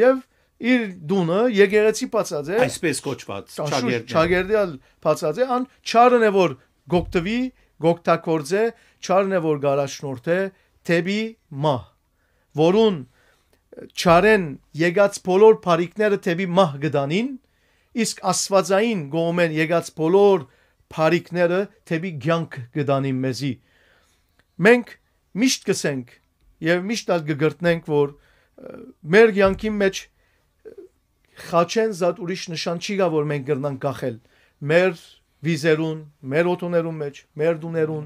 եւ իր դունը եկեղեցի բացած է։ Այսպես կոչված ճագերդի։ Ճագերդիալ բացած է, ան չարն է որ գոկտվի, գոկտակորձե, չարն է որ գարաշնորթե, թեբի մա, որուն չարեն եկած բոլոր բարիկները թեբի մահ գդանին իսկ աստվածային գողմեն եկած բոլոր բարիկները թեպի ցանկ կդանի մեզի մենք միշտ կսենք եւ միշտ ալ կգրտնենք որ մեր ցանկի մեջ խաչեն զատ ուրիշ նշան չի գա որ մենք գրնանք գախել մեր վիզերուն մեր օտոներուն մեջ մեր դուներուն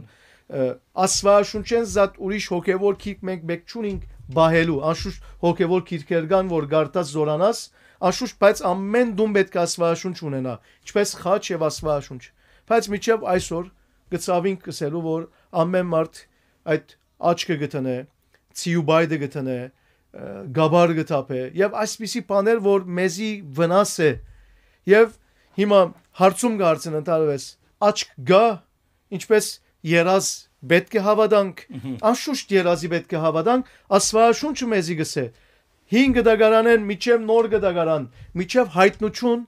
աստվածաշունչեն զատ ուրիշ հոգեվոր քիրք մենք մեկ չունենք բահելու անշուշտ հոգեվոր քիրքեր կան որ գարտած զորանաս Աշուշտ, բայց ամեն դում պետք է աստվածաշունչ ունենա, ինչպես խաչ եւ աստվածաշունչ։ Բայց միջև այսօր գծավին կսելու, որ ամեն մարդ այդ աչքը գտնե, ցիուբայդը գտնե, գաբար գտապե եւ այսպիսի բաներ, որ մեզի վնաս է։ Եվ հիմա հարցում գարցն ընդառվես, աչք գա, ինչպես երազ պետք է հավատանք, անշուշտ երազի պետք է հավատանք, աստվածաշունչը մեզի գսե հին գդագարանեն միջև նոր գդագարան, միջև հայտնություն,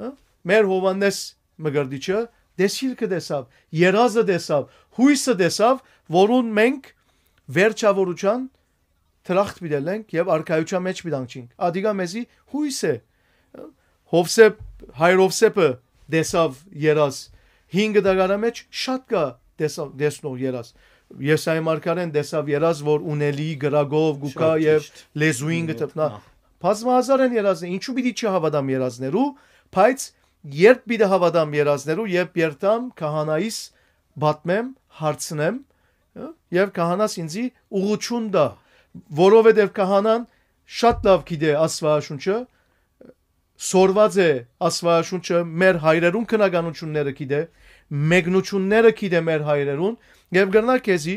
հա, մեր Հովանես մգրդիչը դեսիլքը դեսավ, երազը դեսավ, հույսը դեսավ, որուն մենք վերջավորության թրախտ միտել ենք եւ արքայության մեջ միտանքինք։ Ադիգա մեզի հույս է։ հա, Հովսեփ հայրովսեփը դեսավ երազ, հին գդագարա մեջ շատ կա դեսավ դեսնող երազ։ Եսայի Մարկարեն դեսավ երազ, որ ունելի գրագով գուկա եւ լեզուին գտնա։ Բազմահազարեն երազն, ինչու պիտի չհավատամ երազներու, բայց երբ պիտի հավատամ երազներու, երբ երթամ քահանայիս բատմեմ, հարցնեմ եւ քահանաս ինձի ուղղություն դա, որովհետեւ քահանան շատ լավ գիտե Աստվածաշունչը, սորված է Աստվածաշունչը մեր հայրերուն քնականությունները գիտե, մեկնությունները գիտե մեր հայրերուն եւ գրնա քեզի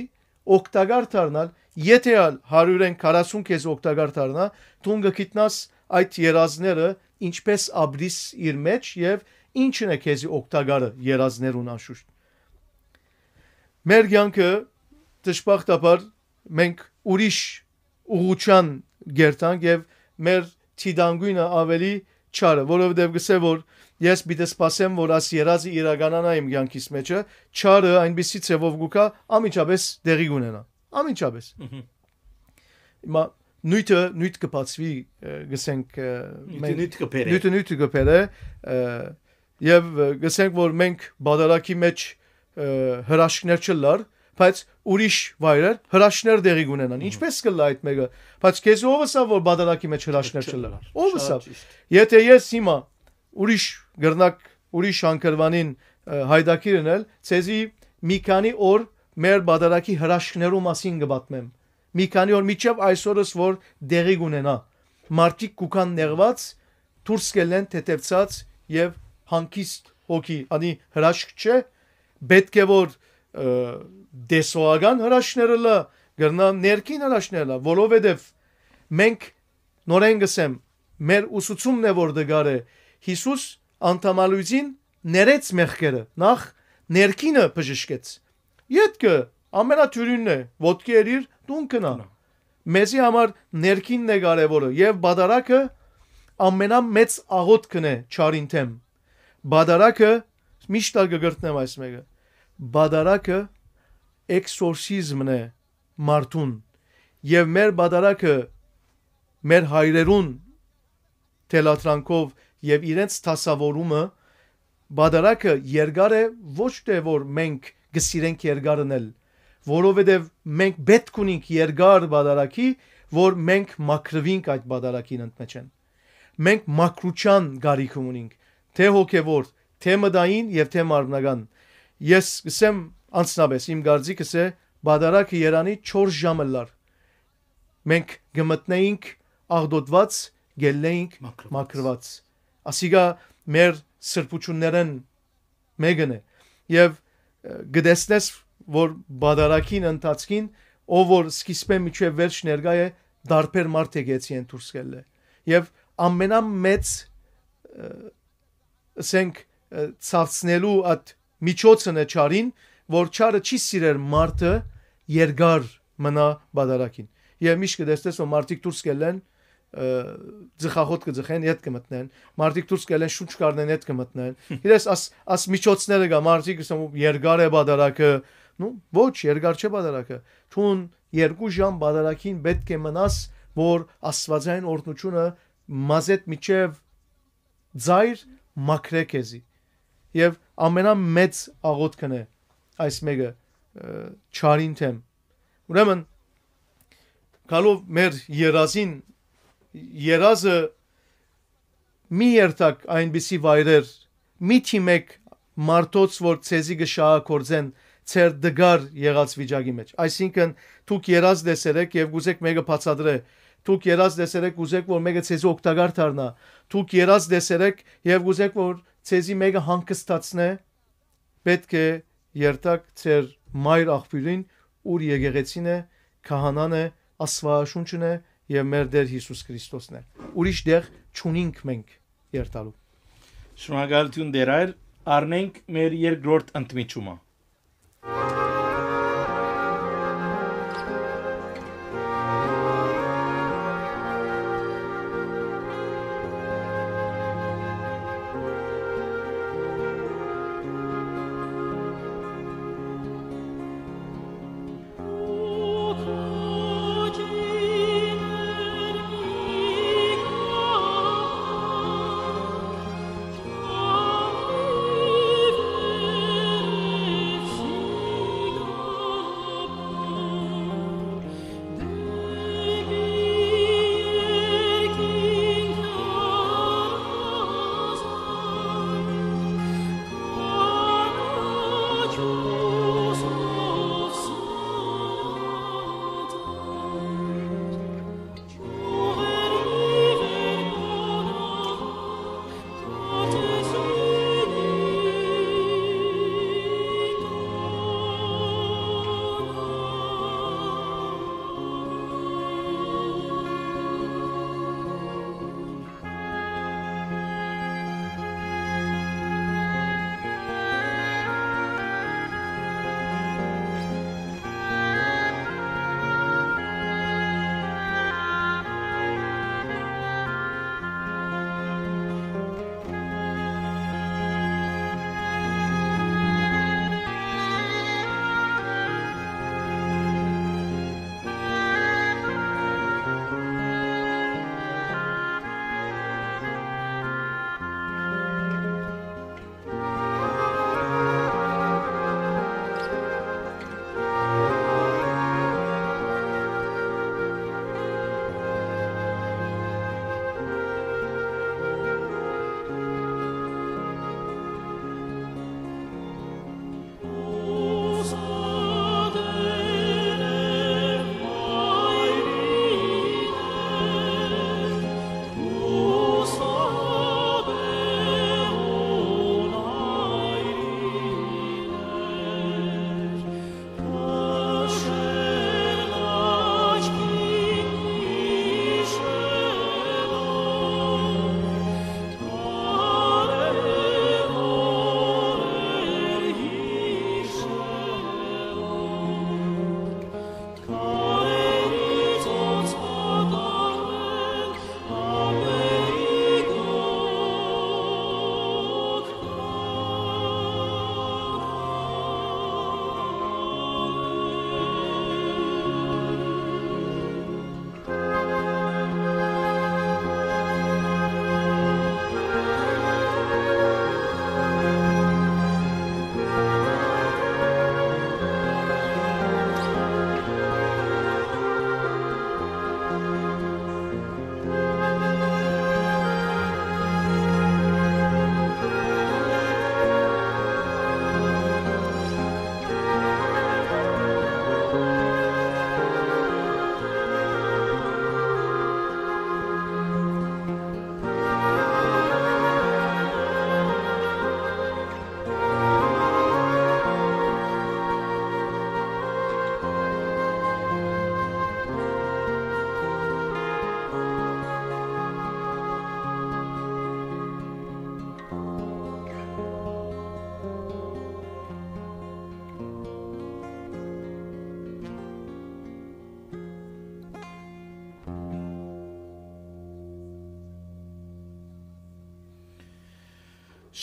օգտակար դառնալ եթե ալ 140 քեզ օգտակար դառնա դուն գիտնաս այդ երազները ինչպես աբրիս իր մեջ եւ ինչն է քեզի օգտակարը երազներուն անշուշտ մեր յանքը դժբախտաբար մենք ուրիշ ուղուչան գերտանք եւ մեր թիդանգույնը ավելի չարը որովհետեւ գսե որ Ես պիտի սպասեմ, որ աս երազը իրականանա իմ ցանկիս մեջը, չարը այնպեսի ցևով գուկա ամիջապես դեղի ունենա։ Ամիջապես։ Հիմա նույթը նույթ կբացվի, գսենք մենք նույթ կբերե։ Նույթը նույթ կբերե, եւ գսենք որ մենք բادرակի մեջ հրաշքներ չլար, բայց ուրիշ վայրեր հրաշներ դեղի ունենան։ Ինչպես կլա այդ մեկը։ Բայց քեզ ովս է որ բادرակի մեջ հրաշներ չլա։ Ովս է։ Եթե ես հիմա ուրիշ գրնակ ուրիշ անկրվանին հայդակիր ընել, ցեզի մի քանի օր մեր բادرակի հրաշքներու մասին գ បត្តិ մեմ։ Մի քանի օր միջև այսօրս որ դեղի գունենա։ Մարտիկ կուքան նեղված դուրս կելեն թեթևցած եւ հանկիստ հոգի, անի հրաշք չէ, պետք է որ դեսոական հրաշքները լա գրնա ներքին հրաշքները, որովհետև մենք նորեն գսեմ մեր ուսուցումն է որ դգար է Հիսուս անտամալույցին ներեց մեղքերը, նախ ներքինը բժշկեց։ Ետքը ամենաթյուրինն է, ոդկի էր իր տուն կնա։ Մեզի համար ներքինն է կարևորը եւ բադարակը ամենամեծ աղոթքն է ճարին թեմ։ Բադարակը միշտ կգրտնեմ այս մեկը։ Բադարակը էքսորսիզմն է մարդուն եւ մեր բադարակը մեր հայրերուն թելատրանքով եւ իրենց տասավորումը բادرակը երկար է ոչ թե որ մենք գսիրենք երկարնել որովհետեւ մենք պետք ունենք երկար բادرակի որ մենք մակրվինք այդ բادرակին ընդմեջեն մենք մակրուչան գարիք ունենք թե հոգեվոր թե մտային եւ թե մարմնական ես գսեմ անցնաբես իմ գարձիկս է բادرակը Երանի 4 ժամը լար մենք գմտնեինք աղդոտված գելնեինք մակրված ասիգա մեր սրբություններն մեգն է եւ գտեսնես որ բադարակին ընթացքին ով որ սկիզբը միջև վերջ ներգա է դարբեր մարդ եկեցի են դուրս գելը եւ ամենամեծ ասենք ծավցնելու այդ միջոցն է ճարին որ ճարը չի սիրեր մարդը երգար մնա բադարակին եւ միշտ կդեսնես որ մարդիկ դուրս գելեն ձխախոտ կձխեն, իդ կմտնեն։ Մարդիկ դուրս կելեն շունչ կառնեն, իդ կմտնեն։ Իրես աս աս միջոցները գա մարդիկ ասում երկար է բադարակը։ Նու ոչ, երկար չէ բադարակը։ Թուն երկու ժամ բադարակին պետք է մնաս, որ աստվածային օրհնությունը մազետ միջև ծայր մակրեկեզի։ Եվ ամենամեծ աղոթքն է այս մեկը չարին թեմ։ Ուրեմն գալով մեր երազին երազը մի երթակ այնպիսի վայրեր մի թիմեք մարտոց որ ցեզի գշահակորձեն ծեր դգար եղած վիճակի մեջ այսինքն դուք երազ դեսերեք եւ գուզեք մեկը բացադրե դուք երազ դեսերեք գուզեք որ մեկը ցեզի օգտակար դառնա դուք երազ դեսերեք եւ գուզեք որ ցեզի մեկը հանգստացնե պետք է երթակ ծեր մայր աղբյուրին ուր եկեղեցին է քահանան է աստվածաշունչն է եւ մեր Տեր Հիսուս Քրիստոսն է։ Ուրիշ դեղ չունենք մենք երթալու։ Շնորհակալություն դերայր, առնենք մեր երկրորդ ընդմիջումը։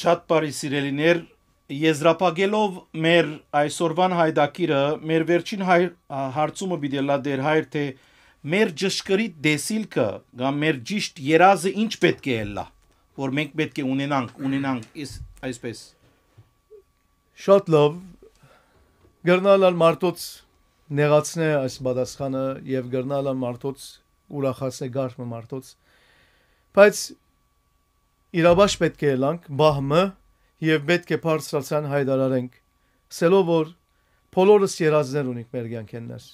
Շատ բարի սիրելիներ, եզրապակելով մեր այսօրվան հայդակիրը, մեր վերջին հայ, հարցումը բիդելա դեր հայր թե մեր ճշգրիտ դեսիլքը կամ մեր ճիշտ երազը ինչ պետք է լա, որ մենք պետք է ունենանք, ունենանք իս այսպես։ Շատ լավ։ Գրնալալ մարտոց նեղացնե այս բադասխանը եւ գրնալալ մարտոց ուրախացնե գարմը մարտոց։ Բայց իրաբաշ պետք է ելանք բահմը եւ պետք է բարձրացան հայտարարենք սելով որ բոլորս երազներ ունենք մեր կյանքեններ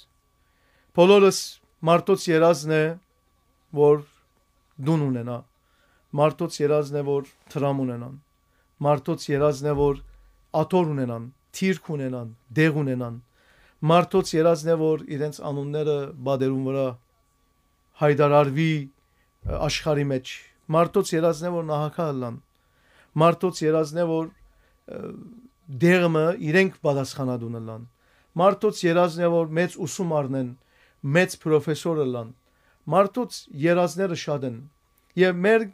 բոլորս մարդոց երազն է որ դուն ունենա մարդոց երազն է որ թրամ ունենան մարդոց երազն է որ աթոր ունենան թիրք ունենան դեղ ունենան մարդոց երազն է որ իրենց անունները բադերուն վրա հայդարարվի աշխարի մեջ Մարտոց երազն է որ նահակահը լան։ Մարտոց երազն է որ դեղը իրենք պատասխանատուն լան։ Մարտոց երազն է որ մեծ ուսում առնեն, մեծ պրոֆեսորը լան։ Մարտոց երազները շատ են։ Եվ մեր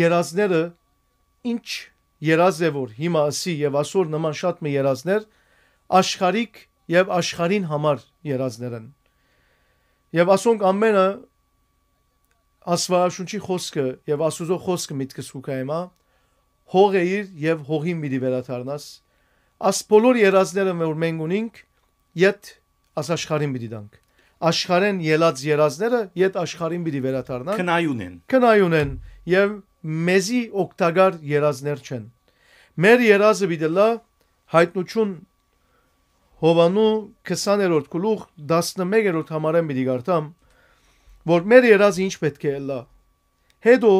երազները ինչ երազ է որ հիմա ասի եւ ասոր նման շատ մի երազներ աշխարիկ եւ աշխարհին համար երազներ են։ Եվ ասոնք ամենը Աստվածաշունչի խոսքը եւ Աստուծո խոսքը միտքս հուկայմա հող է իր եւ հողին մի վերաթարնաս աս բոլոր երազները որ մենք ունենք իդ աս աշխարհին մի դանք աշխարհեն ելած երազները իդ աշխարհին մի վերաթարնան քնայուն են քնայուն են եւ մեզի օկտագար երազներ չեն մեր երազը բիդելա հայտնություն Հովանու 20-րդ գլուխ 11-րդ համարեն մի դարտամ որ մեր երազը ինչ պետք է լա։ Հետո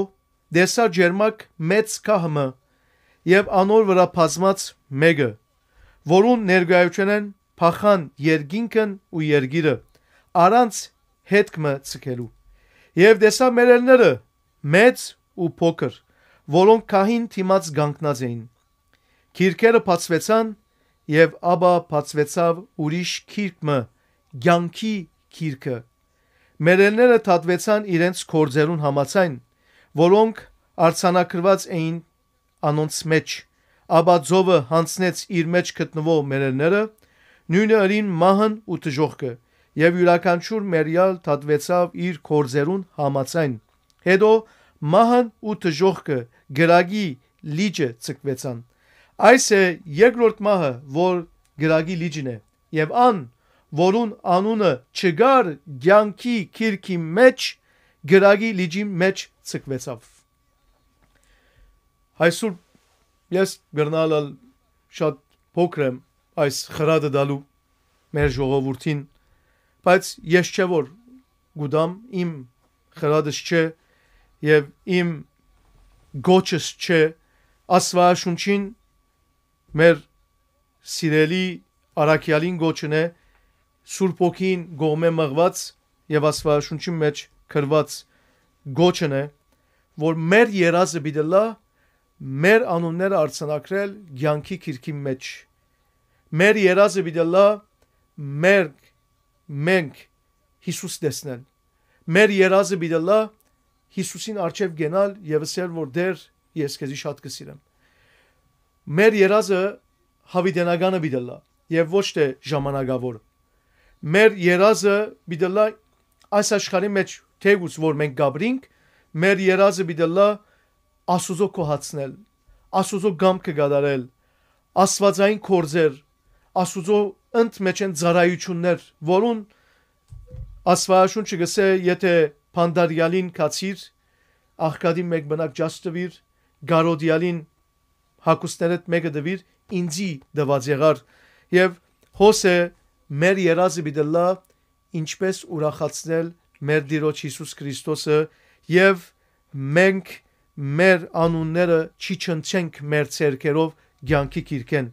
դեսա ջերմակ մեծ կահմը եւ անոր վրա բազմած մեգը, որուն ներգայացան են փախան երգինքն ու երգիրը առանց հետքը ցկելու։ Եվ դեսա մեր ելները մեծ ու փոքր, որոնք քահին թիմած գանկնած էին։ Քիրքերը բացվեցան եւ աբա բացվեցավ ուրիշ քիրքը, ցանկի քիրքը Մերելները թատվեցան իրենց կորձերուն համացայն, որոնք արցանակրված էին անոնց մեջ։ Աբա ձովը հանցնեց իր մեջ գտնվող մերելները, նույնը ըրին մահն ու տժողքը, եւ յուրաքանչյուր մերյալ թատվեցավ իր կորձերուն համացայն։ Հետո մահն ու տժողքը գրագի լիճը ցկվեցան։ Այս է երկրորդ մահը, որ գրագի լիճն է, եւ ան որուն անունը չգար ցանկի քիրքի մեջ գրագի լիջի մեջ ցկվեցավ այսօր ես գրնալալ շատ փոքր եմ այս խրադը դալու մեր ժողովրդին բայց ես չէ որ գուդամ իմ խրադս չէ եւ իմ գոչս չէ աստվածաշունչին մեր սիրելի արաքյալին գոչն է Սուրբ ոգին գողմե մղված եւ աստվածաշունչի մեջ քրված գոչն է, որ մեր երազը բիդելա մեր անունները արցանակրել ցանկի քիրքի մեջ։ Մեր երազը բիդելա մեր մենք Հիսուս դեսնել։ Մեր երազը բիդելա Հիսուսին արչև գնալ եւ ասել որ դեր ես քեզի շատ կսիրեմ։ Մեր երազը հավիտենականը բիդելա եւ ոչ թե ժամանակավորը մեր երազը բիդլա այս աշխարհի մեջ թեգուց որ մենք գաբրինք մեր երազը բիդլա ասուզո կոհացնել ասուզո գամքը գադարել աստվածային կորձեր ասուզո ընդ մեջ են ծարայություններ որուն աստվածաշուն չգսե եթե փանդարյալին կացիր աղկադի մեկ բնակ ջաստվիր գարոդիալին հակուստներդ մեկը դվիր ինձի դված եղար եւ հոսե մեր երազը բիդելա ինչպես ուրախացնել մեր Տիրոջ Հիսուս Քրիստոսը եւ մենք մեր անունները չիչնչենք մեր ցերկերով ցանկի կիրքեն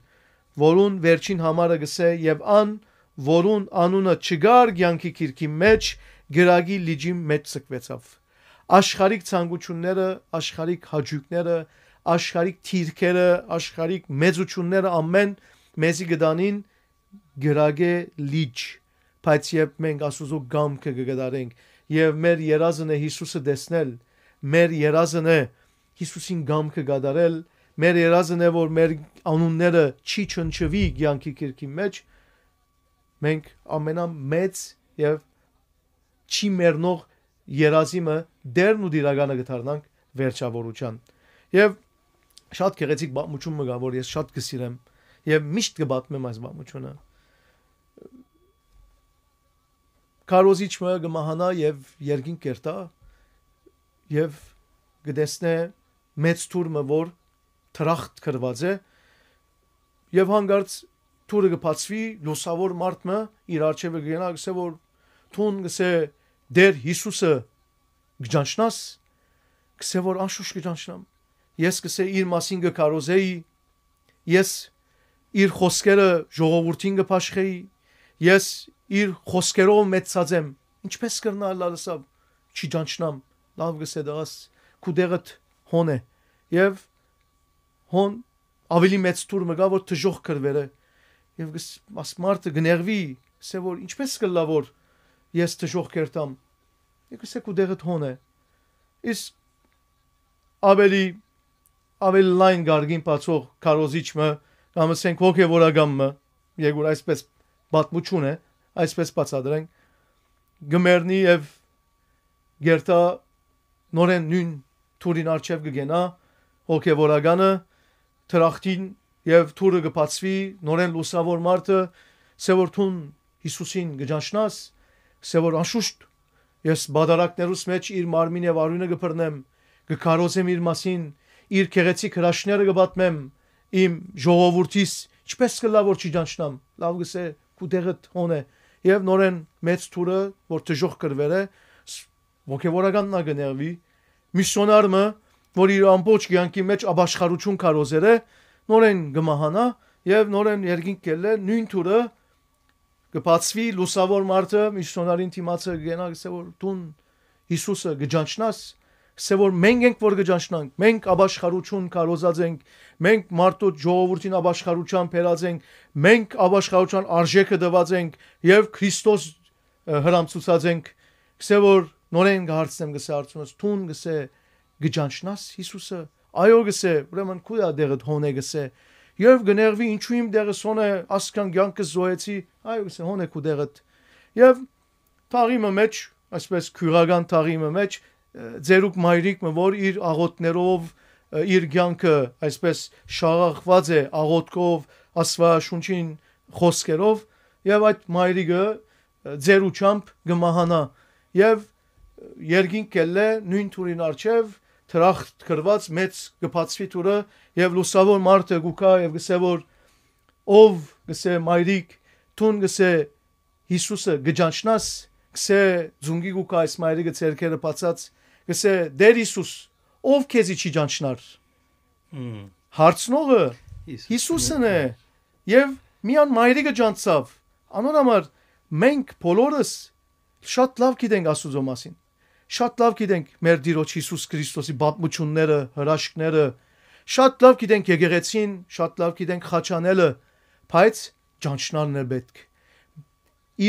որուն վերջին համարը գսե եւ ան որուն անունը չգար ցանկի կիրքի մեջ գրագի լիջի մեջ սկվեցավ աշխարհիկ ցանկությունները աշխարհիկ հաճույքները աշխարհիկ թիրքերը աշխարհիկ մեծությունները ամեն մեզի գտանին գրագե լիճ բայց երբ մենք աստուծո գամքը կգդարենք եւ մեր երազն է Հիսուսը տեսնել մեր երազն է Հիսուսին գամքը գդարել մեր երազն է որ մեր անունները չի չնչվի ցանկի քրքի մեջ մենք ամենամեծ եւ չի մեռնող երազիմը դերն ու դիրականը գտարնանք վերջավորության եւ շատ գեղեցիկ բամուճում մը գա որ ես շատ կսիրեմ եւ միշտ կբատմեմ այս բամուճունը կարոզիչը գմահանա եւ երկին կերտա եւ գտեսնե մեծ թուրմը որ թրախտ կրված է եւ հանգարց թուրը կփածվի լուսավոր մարդը իր արջևը գնա գսե որ թուն գսե դեր Հիսուսը գճանչնաս գսե որ անշուշ գճանչնամ ես գսե իր մասին գկարոզեի ես իր խոսքերը ժողովրդին կփաշխեի ես իր խոսքերով մեծած եմ ինչպես կրնալ լալսավ չի ճանչնամ լավ գսե դաս կուդերդ հոն է եւ հոն ավելի մեծ տուր մգա որ թժող կրվերը եւ գս աս մարտը գներվի սե որ ինչպես կլա որ ես թժող կերտամ եւ գսե կուդերդ հոն է իս ավելի ավելի լայն գարգին բացող կարոզիչը կամ ասենք հոգեվորագամը եգուր այսպես պատմություն է, այսպես բացադրենք գմերնի եւ գերտա նորեն նույն թուրին արչեվ կգենա հոգեվորականը թրախտին եւ թուրը կբացվի նորեն լուսավոր մարդը սեվորթուն Հիսուսին գճանշնաս սեվոր անշուշտ ես բադարակներուս մեջ իր մարմին եւ արյունը կփռնեմ կկարոզեմ իր մասին իր քեղեցիկ հրաշները կբատմեմ իմ ժողովուրդիս ինչպես կլավ որ չի ճանչնամ լավ գսե կուտեղը թոն է եւ նորեն մեծ ծուրը որ դժող կրվել է ողևորական նա գներվի միսիոնարը որ իր ամբողջ կյանքի մեջ աբաշխարություն կարոզեր է նորեն գմահանա եւ նորեն երկին կելը նույն ծուրը կբացվի լուսավոր մարդը միսիոնարին թիմացը գնա գսե որ տուն Հիսուսը գճանչնաս Սա որ մենք ենք որ գճանշնանք, մենք աբաշխարություն կարոզած ենք, մենք մարդու ժողովրդին աբաշխարության փերած ենք, մենք աբաշխարության արժեքը դված ենք եւ Քրիստոս հրամցուցած ենք։ Սա որ նորեն գարցնեմ գսե արցունս տուն գսե գճանշնաս Հիսուսը այո գսե ուրեմն քույա դեղը հոնե գսե եւ գներվի ինչու իմ դեղը սոնը ասքան ցանկը զոյեցի այո գսե հոնե քու դեղը եւ թարիմը մեջ այսպես քյուրական թարիմը մեջ ձերուկ մայրիկը, որ իր աղոտներով իր ցանկը այսպես շաղախված է աղոտկով աստվածաշունչին խոսքերով եւ այդ մայրիկը ձերուչամբ գմահանա եւ երկին կելը նույն թուրին արչեվ թրախտ կրված մեծ գփացվի թուրը եւ լուսավոր մարդը գուկա եւ գսե որ ով գսե մայրիկ տուն գսե Հիսուսը գճանչնաս գսե զունգի գուկա այս մայրիկը ցերկերը բացած գսե Դեր Հիսուս ով քեզի չի ճանչնար հարցնողը Հիսուսն է եւ միան մայրիկը ճանցավ անոր համար մենք բոլորս շատ լավ գիտենք Աստուծո մասին շատ լավ գիտենք մեր Տիրոջ Հիսուս Քրիստոսի բապմությունները հրաշքները շատ լավ գիտենք եկեղեցին շատ լավ գիտենք խաչանելը բայց ճանչնալն է պետք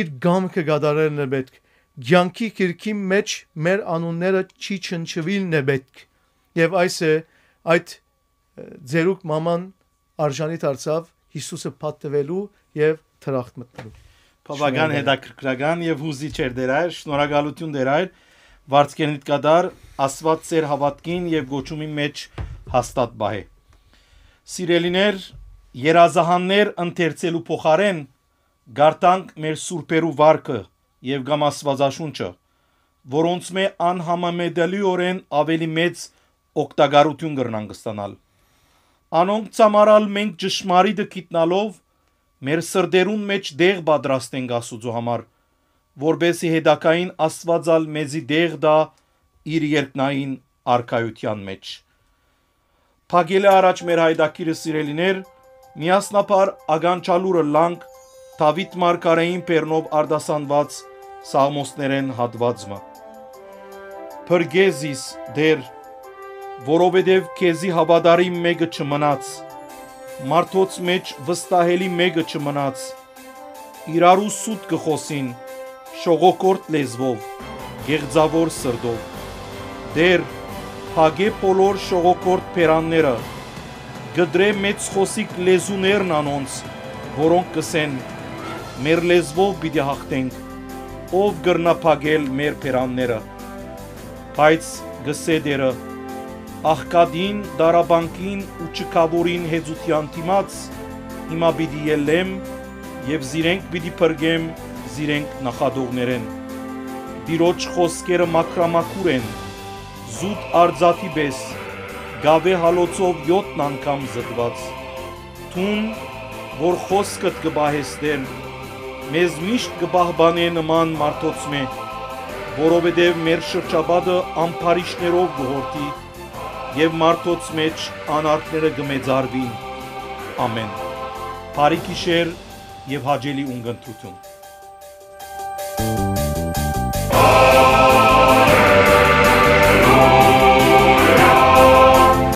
իր գամքը գադարելն է պետք Ջանկի քրքի մեջ մեր անունները չի չնչվիլն է պետք։ Եվ այս է այդ ձերուկ մաման արժանի դարձավ Հիսուսը պատվելու եւ թրախտ մտնելու։ Բավական հետաքրքրական եւ հուզիչ էր դեր այր, շնորհակալություն դեր այր։ Վարդկենիդ կդար Աստված ծեր հավատքին եւ գոչումի մեջ հաստատ բահե։ Սիրելիներ, երազահաններ ընթերցելու փոխարեն գարտանք մեր սուրբերու վարկը եւ կամ Աստվածաշունչը, որոնց մե անհամեմատելիորեն ավելի մեծ օգտակարություն կրնանք ստանալ։ Անոնք ծամարալ մենք ճշմարիտը գիտնալով մեր սրդերուն մեջ դեղ պատրաստենք Աստծո համար, որբեսի հետակային Աստվածալ մեզի դեղ դա իր երկնային արքայության մեջ։ Փագելը առաջ մեր հայդակիրը սիրելիներ, միասնապար ագանչալուրը լանք Դավիթ մարգարեին բեռնով արդասանված Սաղմոսներեն հատվածը։ Փրգեզիս դեր, որովհետև քեզի հավատարի մեկը չմնաց, մարդոց մեջ վստահելի մեկը չմնաց։ Իրարու սուտ կխոսին շողոկորտ լեզվով, գեղձավոր սրտով։ Դեր հագե բոլոր շողոկորտ փերանները, գդրե մեծ խոսիկ լեզուներն անոնց, որոնք կսեն մեր լեզվով պիտի հաղթենք ով գրնապագել մեր պերանները։ Բայց գսեդերը, աղկադին, դարաբանքին ու չկավորին հեծության թիմաց, հիմա բիդի ելեմ և զիրենք բիդի պրգեմ զիրենք նախադողներեն։ Դիրոչ խոսկերը մակրամակուր են, զուտ արձատի բես, գավե հալոցով յոտնան կամ զգված, թուն, որ խոսկըտ գբահեսնեն, մեզ միշտ կբահբանե նման մարդոցմե, որովհետև մեր շրջապատը ամփարիշներով գողորտի եւ մարդոց մեջ անարգները գմեծարվին։ Ամեն։ Բարի գիշեր եւ հաջելի ունգընթություն։ Oh